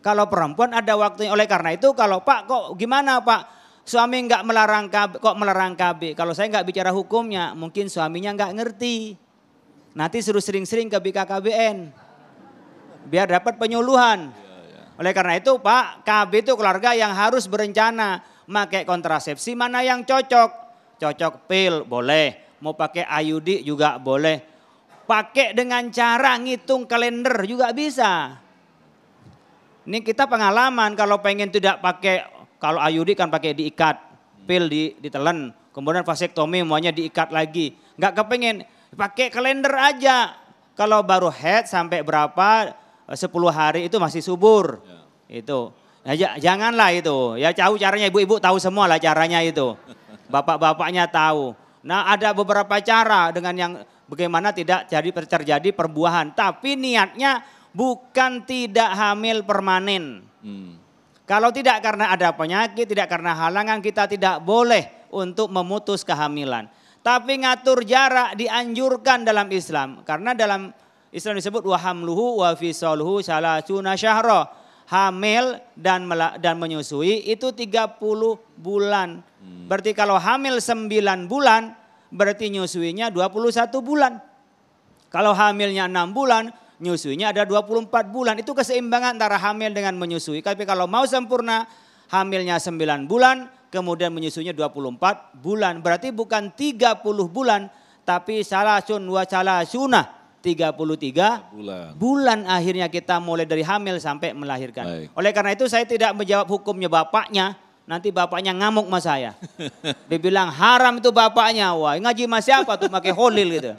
Kalau perempuan ada waktunya. Oleh karena itu kalau Pak kok gimana Pak? Suami nggak melarang KB, kok melarang KB? Kalau saya nggak bicara hukumnya, mungkin suaminya nggak ngerti. Nanti suruh sering-sering ke BKKBN. Biar dapat penyuluhan. Oleh karena itu Pak, KB itu keluarga yang harus berencana. Pakai kontrasepsi mana yang cocok cocok pil boleh, mau pakai ayudi juga boleh. Pakai dengan cara ngitung kalender juga bisa. Ini kita pengalaman kalau pengen tidak pakai, kalau ayudi kan pakai diikat, pil di, ditelan, kemudian vasektomi maunya diikat lagi. Nggak kepengen, pakai kalender aja. Kalau baru head sampai berapa, 10 eh, hari itu masih subur. Ya. Itu. Nah, janganlah itu. Ya tahu caranya ibu-ibu tahu semua lah caranya itu bapak-bapaknya tahu. Nah ada beberapa cara dengan yang bagaimana tidak jadi terjadi perbuahan. Tapi niatnya bukan tidak hamil permanen. Hmm. Kalau tidak karena ada penyakit, tidak karena halangan, kita tidak boleh untuk memutus kehamilan. Tapi ngatur jarak dianjurkan dalam Islam. Karena dalam Islam disebut wahamluhu wa fisaluhu salasuna syahra. Hamil dan dan menyusui itu 30 bulan. Hmm. Berarti kalau hamil 9 bulan berarti nyusuinya 21 bulan. Kalau hamilnya 6 bulan nyusuinya ada 24 bulan. Itu keseimbangan antara hamil dengan menyusui. Tapi kalau mau sempurna hamilnya 9 bulan kemudian menyusuinya 24 bulan. Berarti bukan 30 bulan tapi salah sun wa sunah. 33 bulan. bulan akhirnya kita mulai dari hamil sampai melahirkan. Baik. Oleh karena itu saya tidak menjawab hukumnya bapaknya, Nanti bapaknya ngamuk sama saya. Dibilang haram itu bapaknya. Wah ngaji sama siapa tuh pakai holil gitu.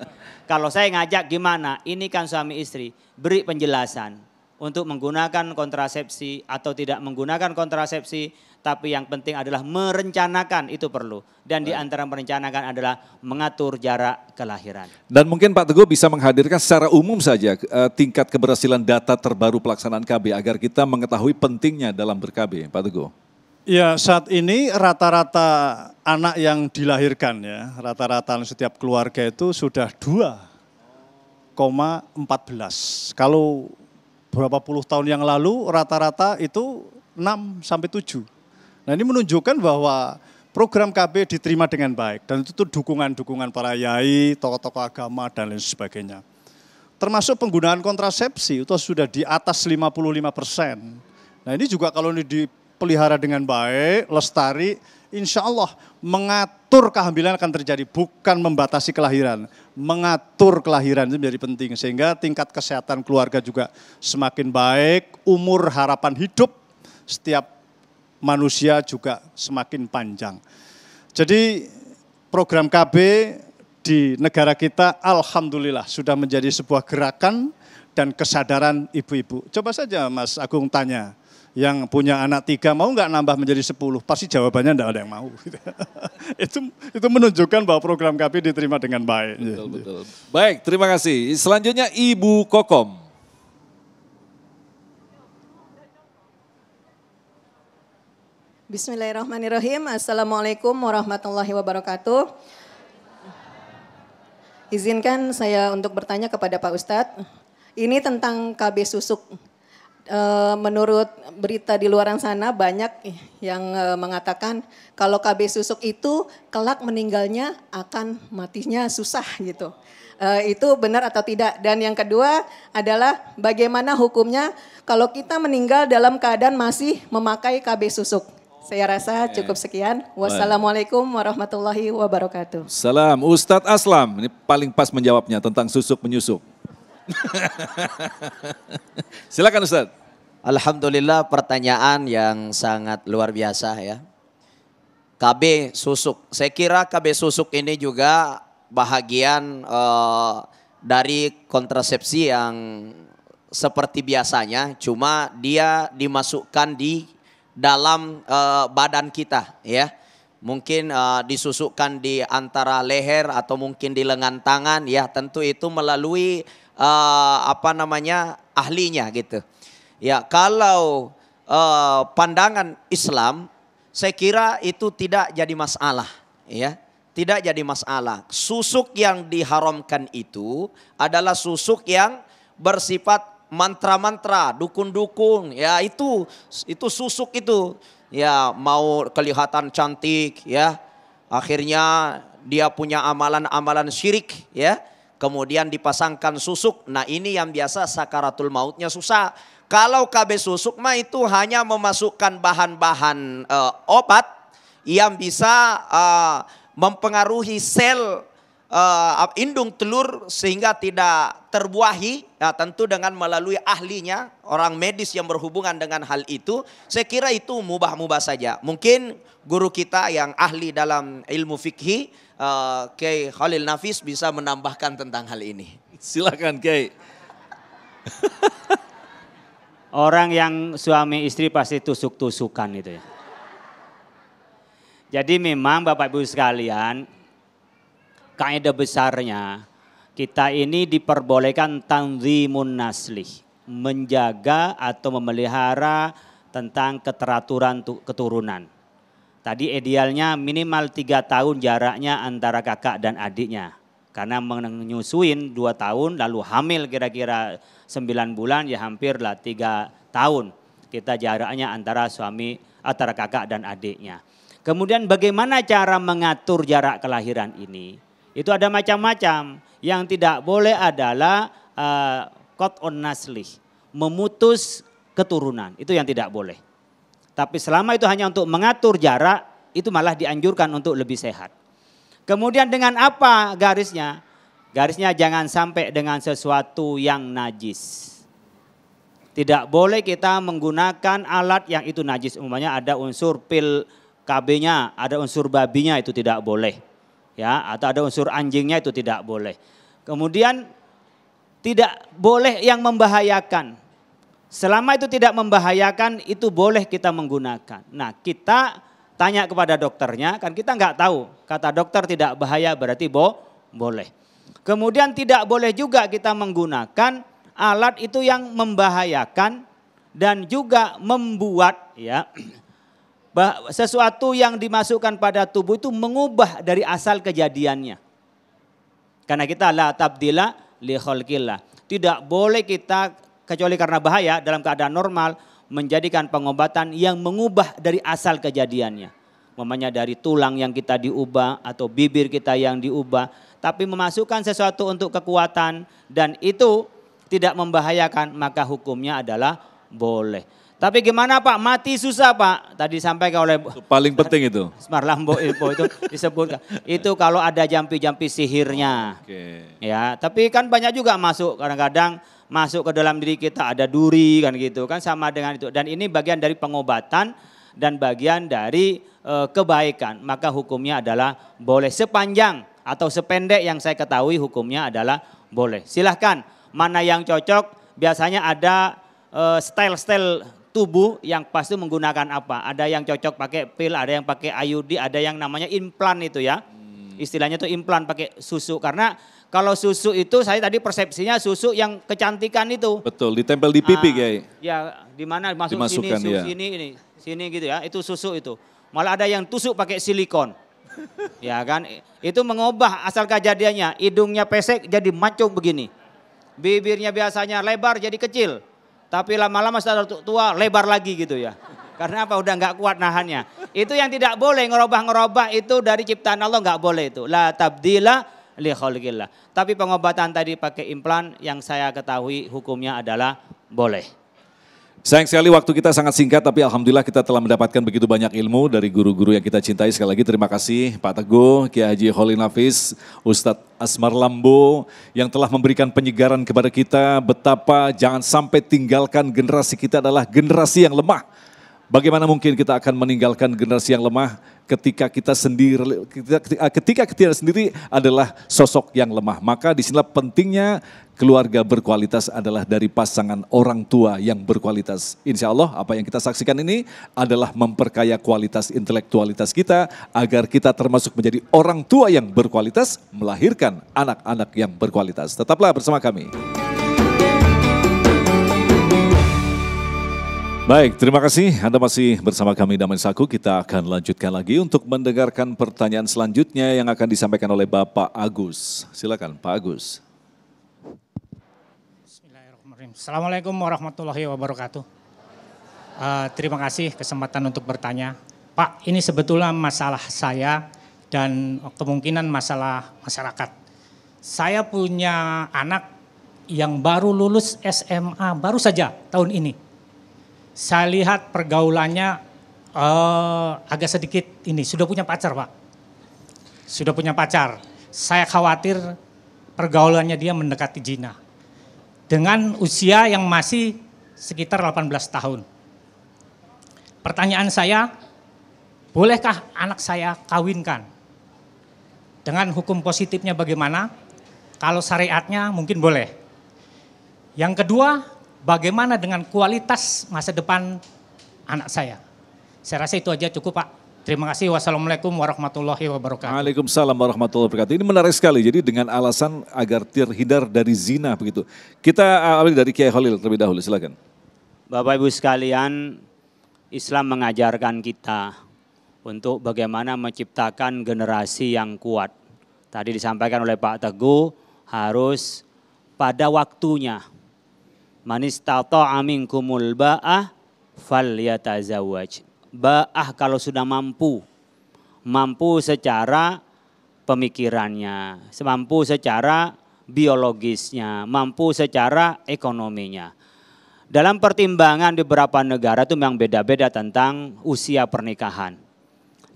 Kalau saya ngajak gimana? Ini kan suami istri. Beri penjelasan untuk menggunakan kontrasepsi atau tidak menggunakan kontrasepsi. Tapi yang penting adalah merencanakan itu perlu. Dan di antara merencanakan adalah mengatur jarak kelahiran. Dan mungkin Pak Teguh bisa menghadirkan secara umum saja eh, tingkat keberhasilan data terbaru pelaksanaan KB agar kita mengetahui pentingnya dalam berKB Pak Teguh. Ya saat ini rata-rata anak yang dilahirkan ya, rata-rata setiap keluarga itu sudah 2,14. Kalau berapa puluh tahun yang lalu rata-rata itu 6 sampai 7. Nah ini menunjukkan bahwa program KB diterima dengan baik dan itu dukungan-dukungan para yai, tokoh-tokoh agama dan lain sebagainya. Termasuk penggunaan kontrasepsi itu sudah di atas 55 persen. Nah ini juga kalau ini di pelihara dengan baik, lestari, insya Allah mengatur kehamilan akan terjadi, bukan membatasi kelahiran. Mengatur kelahiran itu menjadi penting, sehingga tingkat kesehatan keluarga juga semakin baik, umur harapan hidup setiap manusia juga semakin panjang. Jadi program KB di negara kita alhamdulillah sudah menjadi sebuah gerakan dan kesadaran ibu-ibu. Coba saja Mas Agung tanya, yang punya anak tiga mau nggak nambah menjadi sepuluh? Pasti jawabannya enggak ada yang mau. itu itu menunjukkan bahwa program kami diterima dengan baik. Betul, betul. Baik, terima kasih. Selanjutnya Ibu Kokom. Bismillahirrahmanirrahim. Assalamualaikum warahmatullahi wabarakatuh. Izinkan saya untuk bertanya kepada Pak Ustadz. Ini tentang KB Susuk Eh, menurut berita di luaran sana banyak yang eh, mengatakan kalau KB susuk itu kelak meninggalnya akan matinya susah gitu. Eh, itu benar atau tidak? Dan yang kedua adalah bagaimana hukumnya kalau kita meninggal dalam keadaan masih memakai KB susuk. Saya rasa cukup sekian. Wassalamualaikum warahmatullahi wabarakatuh. Salam Ustadz Aslam, ini paling pas menjawabnya tentang susuk menyusuk. Silakan Ustaz. Alhamdulillah pertanyaan yang sangat luar biasa ya. KB Susuk. Saya kira KB Susuk ini juga bahagian uh, dari kontrasepsi yang seperti biasanya, cuma dia dimasukkan di dalam uh, badan kita ya. Mungkin uh, disusukkan di antara leher atau mungkin di lengan tangan ya, tentu itu melalui uh, apa namanya ahlinya gitu. Ya kalau uh, pandangan Islam saya kira itu tidak jadi masalah ya. Tidak jadi masalah. Susuk yang diharamkan itu adalah susuk yang bersifat mantra-mantra, dukun-dukun. Ya itu itu susuk itu. Ya mau kelihatan cantik ya. Akhirnya dia punya amalan-amalan syirik ya kemudian dipasangkan susuk. Nah ini yang biasa sakaratul mautnya susah. Kalau KB susuk mah itu hanya memasukkan bahan-bahan uh, obat yang bisa uh, mempengaruhi sel uh, indung telur sehingga tidak terbuahi ya tentu dengan melalui ahlinya orang medis yang berhubungan dengan hal itu saya kira itu mubah-mubah saja mungkin guru kita yang ahli dalam ilmu fikih Eh, Kiai Khalil Nafis bisa menambahkan tentang hal ini. Silakan Kiai. Orang yang suami istri pasti tusuk-tusukan itu ya. Jadi memang Bapak Ibu sekalian, kaidah besarnya kita ini diperbolehkan tanzimun naslih, menjaga atau memelihara tentang keteraturan keturunan. Tadi idealnya minimal tiga tahun jaraknya antara kakak dan adiknya. Karena menyusuin dua tahun lalu hamil kira-kira sembilan bulan ya hampirlah tiga tahun. Kita jaraknya antara suami, antara kakak dan adiknya. Kemudian bagaimana cara mengatur jarak kelahiran ini? Itu ada macam-macam. Yang tidak boleh adalah uh, eh, kot on naslih, memutus keturunan. Itu yang tidak boleh tapi selama itu hanya untuk mengatur jarak, itu malah dianjurkan untuk lebih sehat. Kemudian dengan apa garisnya? Garisnya jangan sampai dengan sesuatu yang najis. Tidak boleh kita menggunakan alat yang itu najis. Umumnya ada unsur pil KB-nya, ada unsur babinya itu tidak boleh. Ya, atau ada unsur anjingnya itu tidak boleh. Kemudian tidak boleh yang membahayakan. Selama itu tidak membahayakan, itu boleh kita menggunakan. Nah kita tanya kepada dokternya, kan kita nggak tahu. Kata dokter tidak bahaya berarti bo, boleh. Kemudian tidak boleh juga kita menggunakan alat itu yang membahayakan dan juga membuat ya sesuatu yang dimasukkan pada tubuh itu mengubah dari asal kejadiannya. Karena kita la tabdila li khalqillah. Tidak boleh kita kecuali karena bahaya dalam keadaan normal menjadikan pengobatan yang mengubah dari asal kejadiannya. Memangnya dari tulang yang kita diubah atau bibir kita yang diubah, tapi memasukkan sesuatu untuk kekuatan dan itu tidak membahayakan, maka hukumnya adalah boleh. Tapi gimana Pak? Mati susah Pak. Tadi sampaikan oleh paling penting itu. Smart Lambo Ipo itu disebutkan. itu kalau ada jampi-jampi sihirnya. Oke. Okay. Ya, tapi kan banyak juga masuk kadang-kadang masuk ke dalam diri kita ada duri kan gitu kan sama dengan itu dan ini bagian dari pengobatan dan bagian dari e, kebaikan maka hukumnya adalah boleh sepanjang atau sependek yang saya ketahui hukumnya adalah boleh silahkan mana yang cocok biasanya ada e, style-style tubuh yang pasti menggunakan apa. Ada yang cocok pakai pil, ada yang pakai IUD, ada yang namanya implan itu ya. Hmm. Istilahnya itu implan pakai susu karena kalau susu itu saya tadi persepsinya susu yang kecantikan itu. Betul, ditempel di pipi, nah, Ya, di mana masuk sini, susu ya. sini, ini, sini gitu ya. Itu susu itu. Malah ada yang tusuk pakai silikon. ya kan? Itu mengubah asal kejadiannya. Hidungnya pesek jadi mancung begini. Bibirnya biasanya lebar jadi kecil. Tapi lama-lama setelah tua lebar lagi gitu ya. Karena apa? Udah nggak kuat nahannya. Itu yang tidak boleh ngerubah-ngerubah itu dari ciptaan Allah nggak boleh itu. La tabdila liholgillah. Tapi pengobatan tadi pakai implan yang saya ketahui hukumnya adalah boleh. Sayang sekali waktu kita sangat singkat tapi Alhamdulillah kita telah mendapatkan begitu banyak ilmu dari guru-guru yang kita cintai. Sekali lagi terima kasih Pak Teguh, Kiai Haji Holin Nafis Ustadz Asmar Lambo yang telah memberikan penyegaran kepada kita betapa jangan sampai tinggalkan generasi kita adalah generasi yang lemah Bagaimana mungkin kita akan meninggalkan generasi yang lemah ketika kita sendiri ketika, kita sendiri adalah sosok yang lemah. Maka disinilah pentingnya keluarga berkualitas adalah dari pasangan orang tua yang berkualitas. Insya Allah apa yang kita saksikan ini adalah memperkaya kualitas intelektualitas kita agar kita termasuk menjadi orang tua yang berkualitas melahirkan anak-anak yang berkualitas. Tetaplah bersama kami. Baik, terima kasih. Anda masih bersama kami Damai Saku. Kita akan lanjutkan lagi untuk mendengarkan pertanyaan selanjutnya yang akan disampaikan oleh Bapak Agus. Silakan Pak Agus. Bismillahirrahmanirrahim. Assalamualaikum warahmatullahi wabarakatuh. Uh, terima kasih kesempatan untuk bertanya. Pak, ini sebetulnya masalah saya dan kemungkinan masalah masyarakat. Saya punya anak yang baru lulus SMA baru saja tahun ini saya lihat pergaulannya uh, agak sedikit ini sudah punya pacar pak sudah punya pacar saya khawatir pergaulannya dia mendekati jina dengan usia yang masih sekitar 18 tahun pertanyaan saya bolehkah anak saya kawinkan dengan hukum positifnya bagaimana kalau syariatnya mungkin boleh yang kedua bagaimana dengan kualitas masa depan anak saya. Saya rasa itu aja cukup Pak. Terima kasih. Wassalamualaikum warahmatullahi wabarakatuh. Waalaikumsalam warahmatullahi wabarakatuh. Ini menarik sekali. Jadi dengan alasan agar terhindar dari zina begitu. Kita eh, awali dari Kiai Khalil terlebih dahulu. Silakan. Bapak Ibu sekalian, Islam mengajarkan kita untuk bagaimana menciptakan generasi yang kuat. Tadi disampaikan oleh Pak Teguh harus pada waktunya Manis tato amin kumul ba'ah yatazawaj. Ba'ah kalau sudah mampu. Mampu secara pemikirannya, mampu secara biologisnya, mampu secara ekonominya. Dalam pertimbangan di beberapa negara itu memang beda-beda tentang usia pernikahan.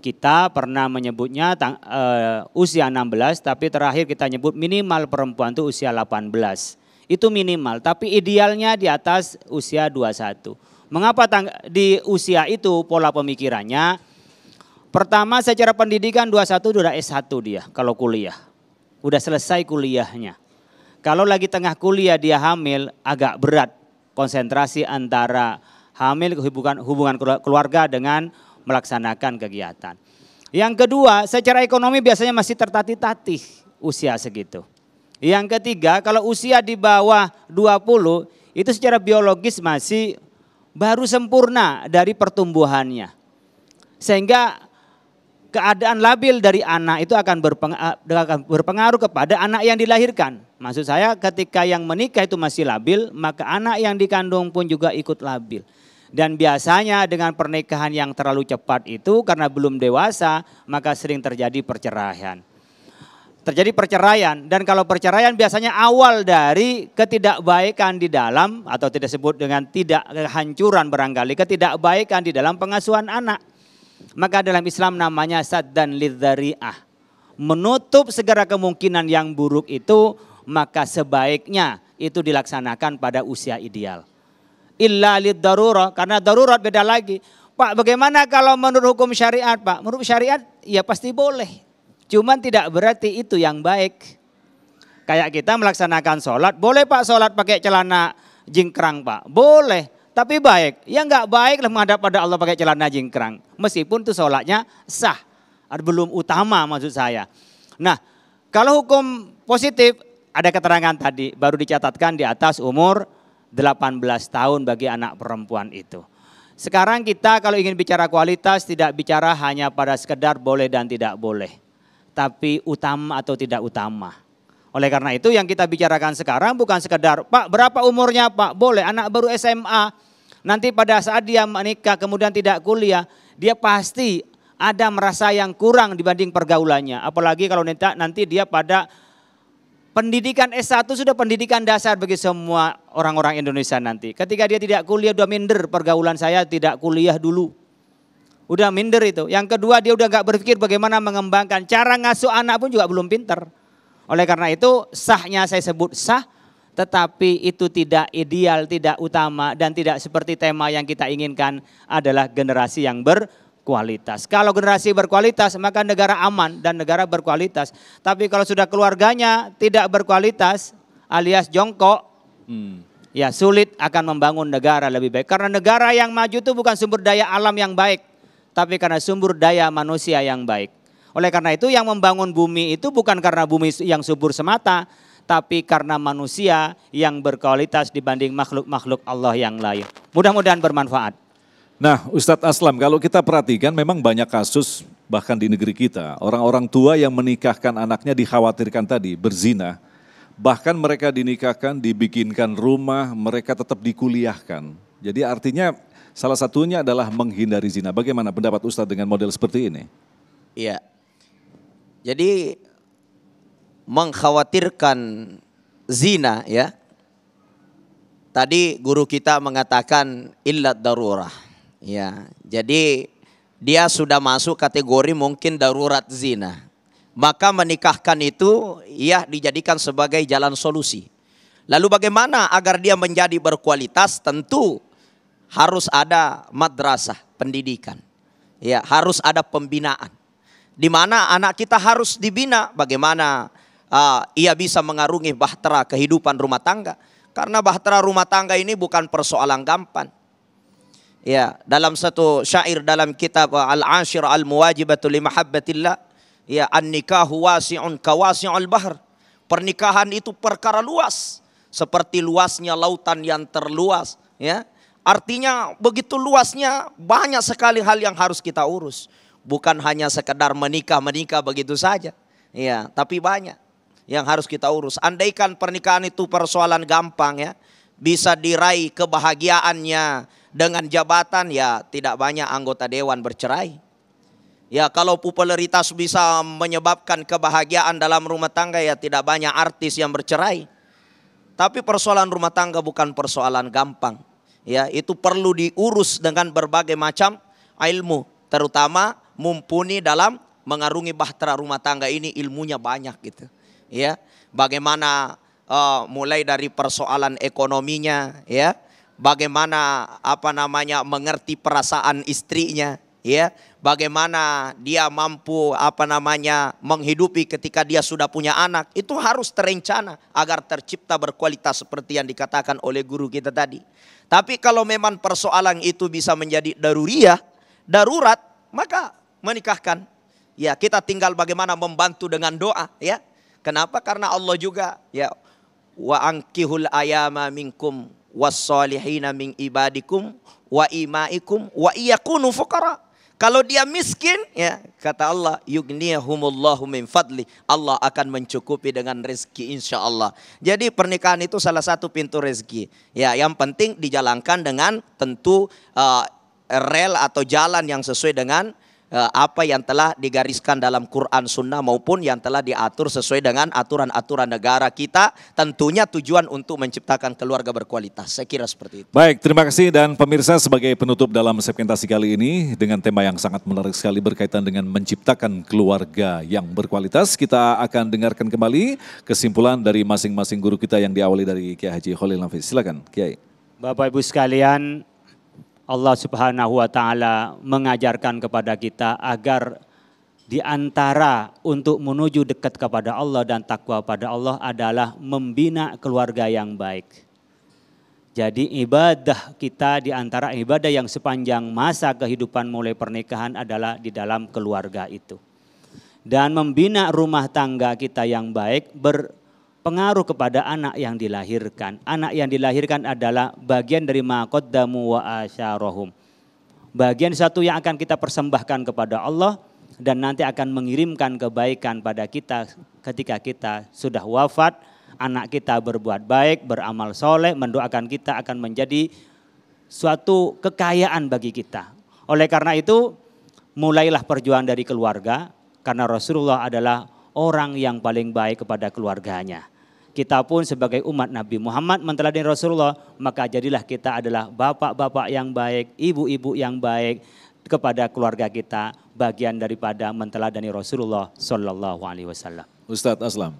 Kita pernah menyebutnya uh, usia 16, tapi terakhir kita nyebut minimal perempuan itu usia 18. Itu minimal, tapi idealnya di atas usia 21. Mengapa di usia itu pola pemikirannya? Pertama secara pendidikan 21 sudah S1 dia kalau kuliah. Udah selesai kuliahnya. Kalau lagi tengah kuliah dia hamil agak berat konsentrasi antara hamil hubungan hubungan keluarga dengan melaksanakan kegiatan. Yang kedua, secara ekonomi biasanya masih tertatih-tatih usia segitu. Yang ketiga, kalau usia di bawah 20 itu secara biologis masih baru sempurna dari pertumbuhannya. Sehingga keadaan labil dari anak itu eh, akan berpengaruh kepada anak yang dilahirkan. Maksud saya ketika yang menikah itu masih labil, maka anak yang dikandung pun juga ikut labil. Dan biasanya dengan pernikahan yang terlalu cepat itu karena belum dewasa, maka sering terjadi perceraian terjadi perceraian dan kalau perceraian biasanya awal dari ketidakbaikan di dalam atau tidak sebut dengan tidak kehancuran barangkali ketidakbaikan di dalam pengasuhan anak. Maka dalam Islam namanya sad dan lidzariah. Menutup segera kemungkinan yang buruk itu maka sebaiknya itu dilaksanakan pada usia ideal. Illa lidzarurah karena darurat beda lagi. Pak, bagaimana kalau menurut hukum syariat, Pak? Menurut syariat ya pasti boleh Cuman tidak berarti itu yang baik. Kayak kita melaksanakan sholat, boleh pak sholat pakai celana jingkrang pak, boleh. Tapi baik, ya nggak baik lah menghadap pada Allah pakai celana jingkrang. Meskipun itu sholatnya sah, belum utama maksud saya. Nah, kalau hukum positif ada keterangan tadi baru dicatatkan di atas umur 18 tahun bagi anak perempuan itu. Sekarang kita kalau ingin bicara kualitas tidak bicara hanya pada sekedar boleh dan tidak boleh tapi utama atau tidak utama. Oleh karena itu yang kita bicarakan sekarang bukan sekedar, Pak berapa umurnya Pak? Boleh anak baru SMA. Nanti pada saat dia menikah kemudian tidak kuliah, dia pasti ada merasa yang kurang dibanding pergaulannya. Apalagi kalau nanti dia pada pendidikan S1 sudah pendidikan dasar bagi semua orang-orang Indonesia nanti. Ketika dia tidak kuliah, dua minder pergaulan saya tidak kuliah dulu. Udah minder itu. Yang kedua dia udah nggak berpikir bagaimana mengembangkan. Cara ngasuh anak pun juga belum pinter. Oleh karena itu sahnya saya sebut sah. Tetapi itu tidak ideal, tidak utama dan tidak seperti tema yang kita inginkan adalah generasi yang berkualitas. Kalau generasi berkualitas maka negara aman dan negara berkualitas. Tapi kalau sudah keluarganya tidak berkualitas alias jongkok, hmm ya sulit akan membangun negara lebih baik. Karena negara yang maju itu bukan sumber daya alam yang baik tapi karena sumber daya manusia yang baik. Oleh karena itu yang membangun bumi itu bukan karena bumi yang subur semata, tapi karena manusia yang berkualitas dibanding makhluk-makhluk Allah yang lain. Mudah-mudahan bermanfaat. Nah Ustadz Aslam kalau kita perhatikan memang banyak kasus bahkan di negeri kita. Orang-orang tua yang menikahkan anaknya dikhawatirkan tadi berzina. Bahkan mereka dinikahkan, dibikinkan rumah, mereka tetap dikuliahkan. Jadi artinya Salah satunya adalah menghindari zina. Bagaimana pendapat Ustadz dengan model seperti ini? Iya. Jadi mengkhawatirkan zina ya. Tadi guru kita mengatakan illat darurah. Ya. Jadi dia sudah masuk kategori mungkin darurat zina. Maka menikahkan itu ia dijadikan sebagai jalan solusi. Lalu bagaimana agar dia menjadi berkualitas? Tentu harus ada madrasah pendidikan. Ya, harus ada pembinaan. Di mana anak kita harus dibina bagaimana uh, ia bisa mengarungi bahtera kehidupan rumah tangga. Karena bahtera rumah tangga ini bukan persoalan gampang. Ya, dalam satu syair dalam kitab Al-Ashir al muwajibatul ya an-nikahu wasi'un kawasi'ul bahr. Pernikahan itu perkara luas seperti luasnya lautan yang terluas, ya Artinya begitu luasnya banyak sekali hal yang harus kita urus. Bukan hanya sekedar menikah-menikah begitu saja. ya. tapi banyak yang harus kita urus. Andaikan pernikahan itu persoalan gampang ya. Bisa diraih kebahagiaannya dengan jabatan ya tidak banyak anggota dewan bercerai. Ya kalau popularitas bisa menyebabkan kebahagiaan dalam rumah tangga ya tidak banyak artis yang bercerai. Tapi persoalan rumah tangga bukan persoalan gampang ya itu perlu diurus dengan berbagai macam ilmu, terutama mumpuni dalam mengarungi bahtera rumah tangga ini ilmunya banyak gitu. Ya, bagaimana uh, mulai dari persoalan ekonominya ya, bagaimana apa namanya mengerti perasaan istrinya ya bagaimana dia mampu apa namanya menghidupi ketika dia sudah punya anak itu harus terencana agar tercipta berkualitas seperti yang dikatakan oleh guru kita tadi tapi kalau memang persoalan itu bisa menjadi daruriyah darurat maka menikahkan ya kita tinggal bagaimana membantu dengan doa ya kenapa karena Allah juga ya wa ankihul ayama minkum was min ibadikum wa imaikum wa iyakunu fuqara kalau dia miskin, ya kata Allah, yugniyahumullahu min fadli. Allah akan mencukupi dengan rezeki insya Allah. Jadi pernikahan itu salah satu pintu rezeki. Ya, yang penting dijalankan dengan tentu uh, rel atau jalan yang sesuai dengan Eh, apa yang telah digariskan dalam Quran Sunnah maupun yang telah diatur sesuai dengan aturan-aturan negara kita tentunya tujuan untuk menciptakan keluarga berkualitas saya kira seperti itu baik terima kasih dan pemirsa sebagai penutup dalam segmentasi kali ini dengan tema yang sangat menarik sekali berkaitan dengan menciptakan keluarga yang berkualitas kita akan dengarkan kembali kesimpulan dari masing-masing guru kita yang diawali dari Kiai Haji Khalil Nafis silakan Kiai Bapak Ibu sekalian Allah Subhanahu wa taala mengajarkan kepada kita agar di antara untuk menuju dekat kepada Allah dan takwa pada Allah adalah membina keluarga yang baik. Jadi ibadah kita di antara ibadah yang sepanjang masa kehidupan mulai pernikahan adalah di dalam keluarga itu. Dan membina rumah tangga kita yang baik ber, pengaruh kepada anak yang dilahirkan. Anak yang dilahirkan adalah bagian dari maqaddamu wa asyarahum. Bagian satu yang akan kita persembahkan kepada Allah dan nanti akan mengirimkan kebaikan pada kita ketika kita sudah wafat, anak kita berbuat baik, beramal soleh, mendoakan kita akan menjadi suatu kekayaan bagi kita. Oleh karena itu, mulailah perjuangan dari keluarga, karena Rasulullah adalah orang yang paling baik kepada keluarganya kita pun sebagai umat Nabi Muhammad menteladani Rasulullah, maka jadilah kita adalah bapak-bapak yang baik, ibu-ibu yang baik kepada keluarga kita, bagian daripada menteladani Rasulullah Shallallahu Alaihi Wasallam. Ustadz Aslam.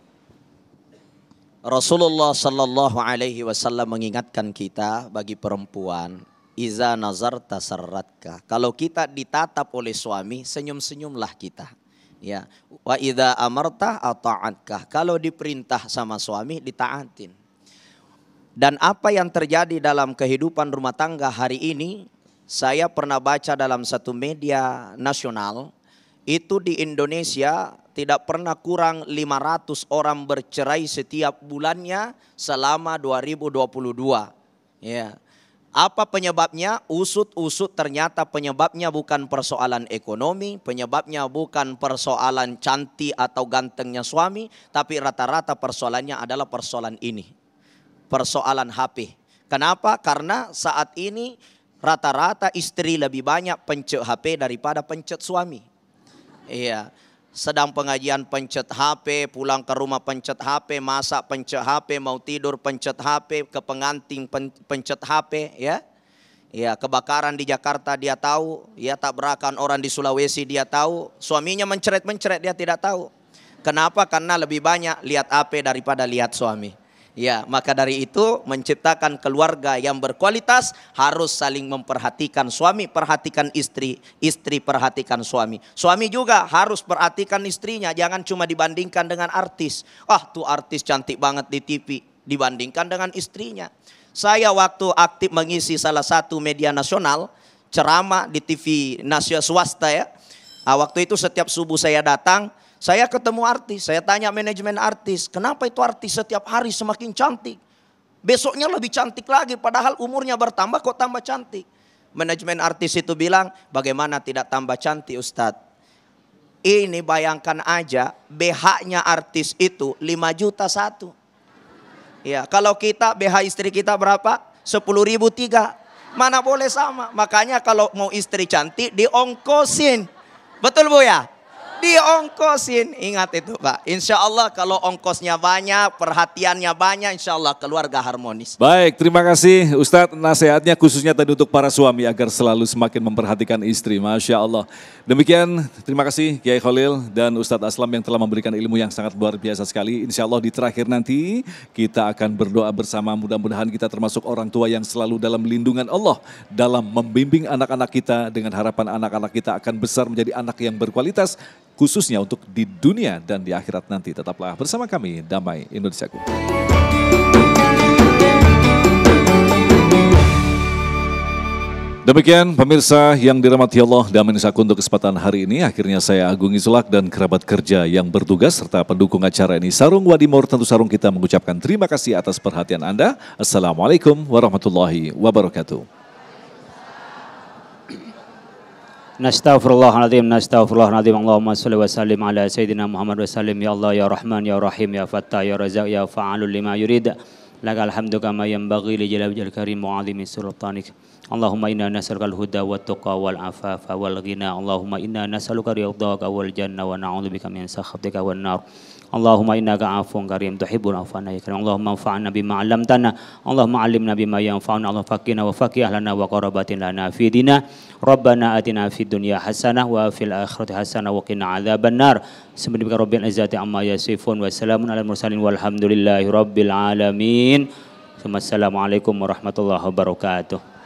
Rasulullah Shallallahu Alaihi Wasallam mengingatkan kita bagi perempuan, Iza nazar tasarratka. Kalau kita ditatap oleh suami, senyum-senyumlah kita Ya, wa idza atau ata'atkah. Kalau diperintah sama suami ditaatin. Dan apa yang terjadi dalam kehidupan rumah tangga hari ini, saya pernah baca dalam satu media nasional, itu di Indonesia tidak pernah kurang 500 orang bercerai setiap bulannya selama 2022. Ya. Apa penyebabnya? Usut-usut ternyata penyebabnya bukan persoalan ekonomi, penyebabnya bukan persoalan cantik atau gantengnya suami, tapi rata-rata persoalannya adalah persoalan ini. Persoalan HP. Kenapa? Karena saat ini rata-rata istri lebih banyak pencet HP daripada pencet suami. Iya sedang pengajian pencet HP, pulang ke rumah pencet HP, masak pencet HP, mau tidur pencet HP, ke pengantin pencet HP, ya. Ya, kebakaran di Jakarta dia tahu, ya tabrakan orang di Sulawesi dia tahu, suaminya menceret-menceret dia tidak tahu. Kenapa? Karena lebih banyak lihat HP daripada lihat suami. Ya, maka dari itu menciptakan keluarga yang berkualitas harus saling memperhatikan suami perhatikan istri, istri perhatikan suami. Suami juga harus perhatikan istrinya, jangan cuma dibandingkan dengan artis. Wah, tuh artis cantik banget di TV dibandingkan dengan istrinya. Saya waktu aktif mengisi salah satu media nasional, ceramah di TV nasional swasta ya. Nah, waktu itu setiap subuh saya datang, saya ketemu artis, saya tanya manajemen artis, kenapa itu artis setiap hari semakin cantik? Besoknya lebih cantik lagi, padahal umurnya bertambah kok tambah cantik. Manajemen artis itu bilang, bagaimana tidak tambah cantik Ustadz? Ini bayangkan aja, BH-nya artis itu 5 juta satu. Ya, kalau kita BH istri kita berapa? 10 ribu tiga. Mana boleh sama. Makanya kalau mau istri cantik diongkosin. Betul Bu ya? diongkosin. Ingat itu Pak. Insya Allah kalau ongkosnya banyak, perhatiannya banyak, insya Allah keluarga harmonis. Baik, terima kasih Ustadz nasihatnya khususnya tadi untuk para suami agar selalu semakin memperhatikan istri. Masya Allah. Demikian, terima kasih Kiai Khalil dan Ustadz Aslam yang telah memberikan ilmu yang sangat luar biasa sekali. Insya Allah di terakhir nanti kita akan berdoa bersama. Mudah-mudahan kita termasuk orang tua yang selalu dalam lindungan Allah dalam membimbing anak-anak kita dengan harapan anak-anak kita akan besar menjadi anak yang berkualitas khususnya untuk di dunia dan di akhirat nanti. Tetaplah bersama kami, Damai Indonesiaku. Demikian pemirsa yang dirahmati Allah dan menisaku untuk kesempatan hari ini. Akhirnya saya Agung Isulak dan kerabat kerja yang bertugas serta pendukung acara ini. Sarung Wadimor tentu sarung kita mengucapkan terima kasih atas perhatian Anda. Assalamualaikum warahmatullahi wabarakatuh. Nastaghfirullahaladzim, nastaghfirullahaladzim Allahumma salli wa sallim ala Sayyidina Muhammad wa sallim Ya Allah, Ya Rahman, Ya Rahim, Ya Fattah, Ya Razak, Ya Fa'alul lima yurid Laka alhamdu kama yanbaghi li jalal wajhil karim wa sultanik Allahumma inna nas'aluka al-huda wa tuqa wal afafa wal ghina Allahumma inna nas'aluka ridhaka wal janna wa na'udzubika min sakhatika wan nar Allahumma innaka afuwun karim tuhibbun afana ya karim. Allahumma anfa'na bima 'allamtana. Allahumma 'allimna bima yanfa'una. Allahumma faqina wa faqqih lana wa qarabatin lana fi dina. Rabbana atina fid dunya hasanah wa fil akhirati hasanah wa qina 'adzaban nar. Subhanaka rabbil izzati amma yasifun wa salamun 'alal mursalin walhamdulillahi rabbil alamin. Assalamualaikum warahmatullahi wabarakatuh.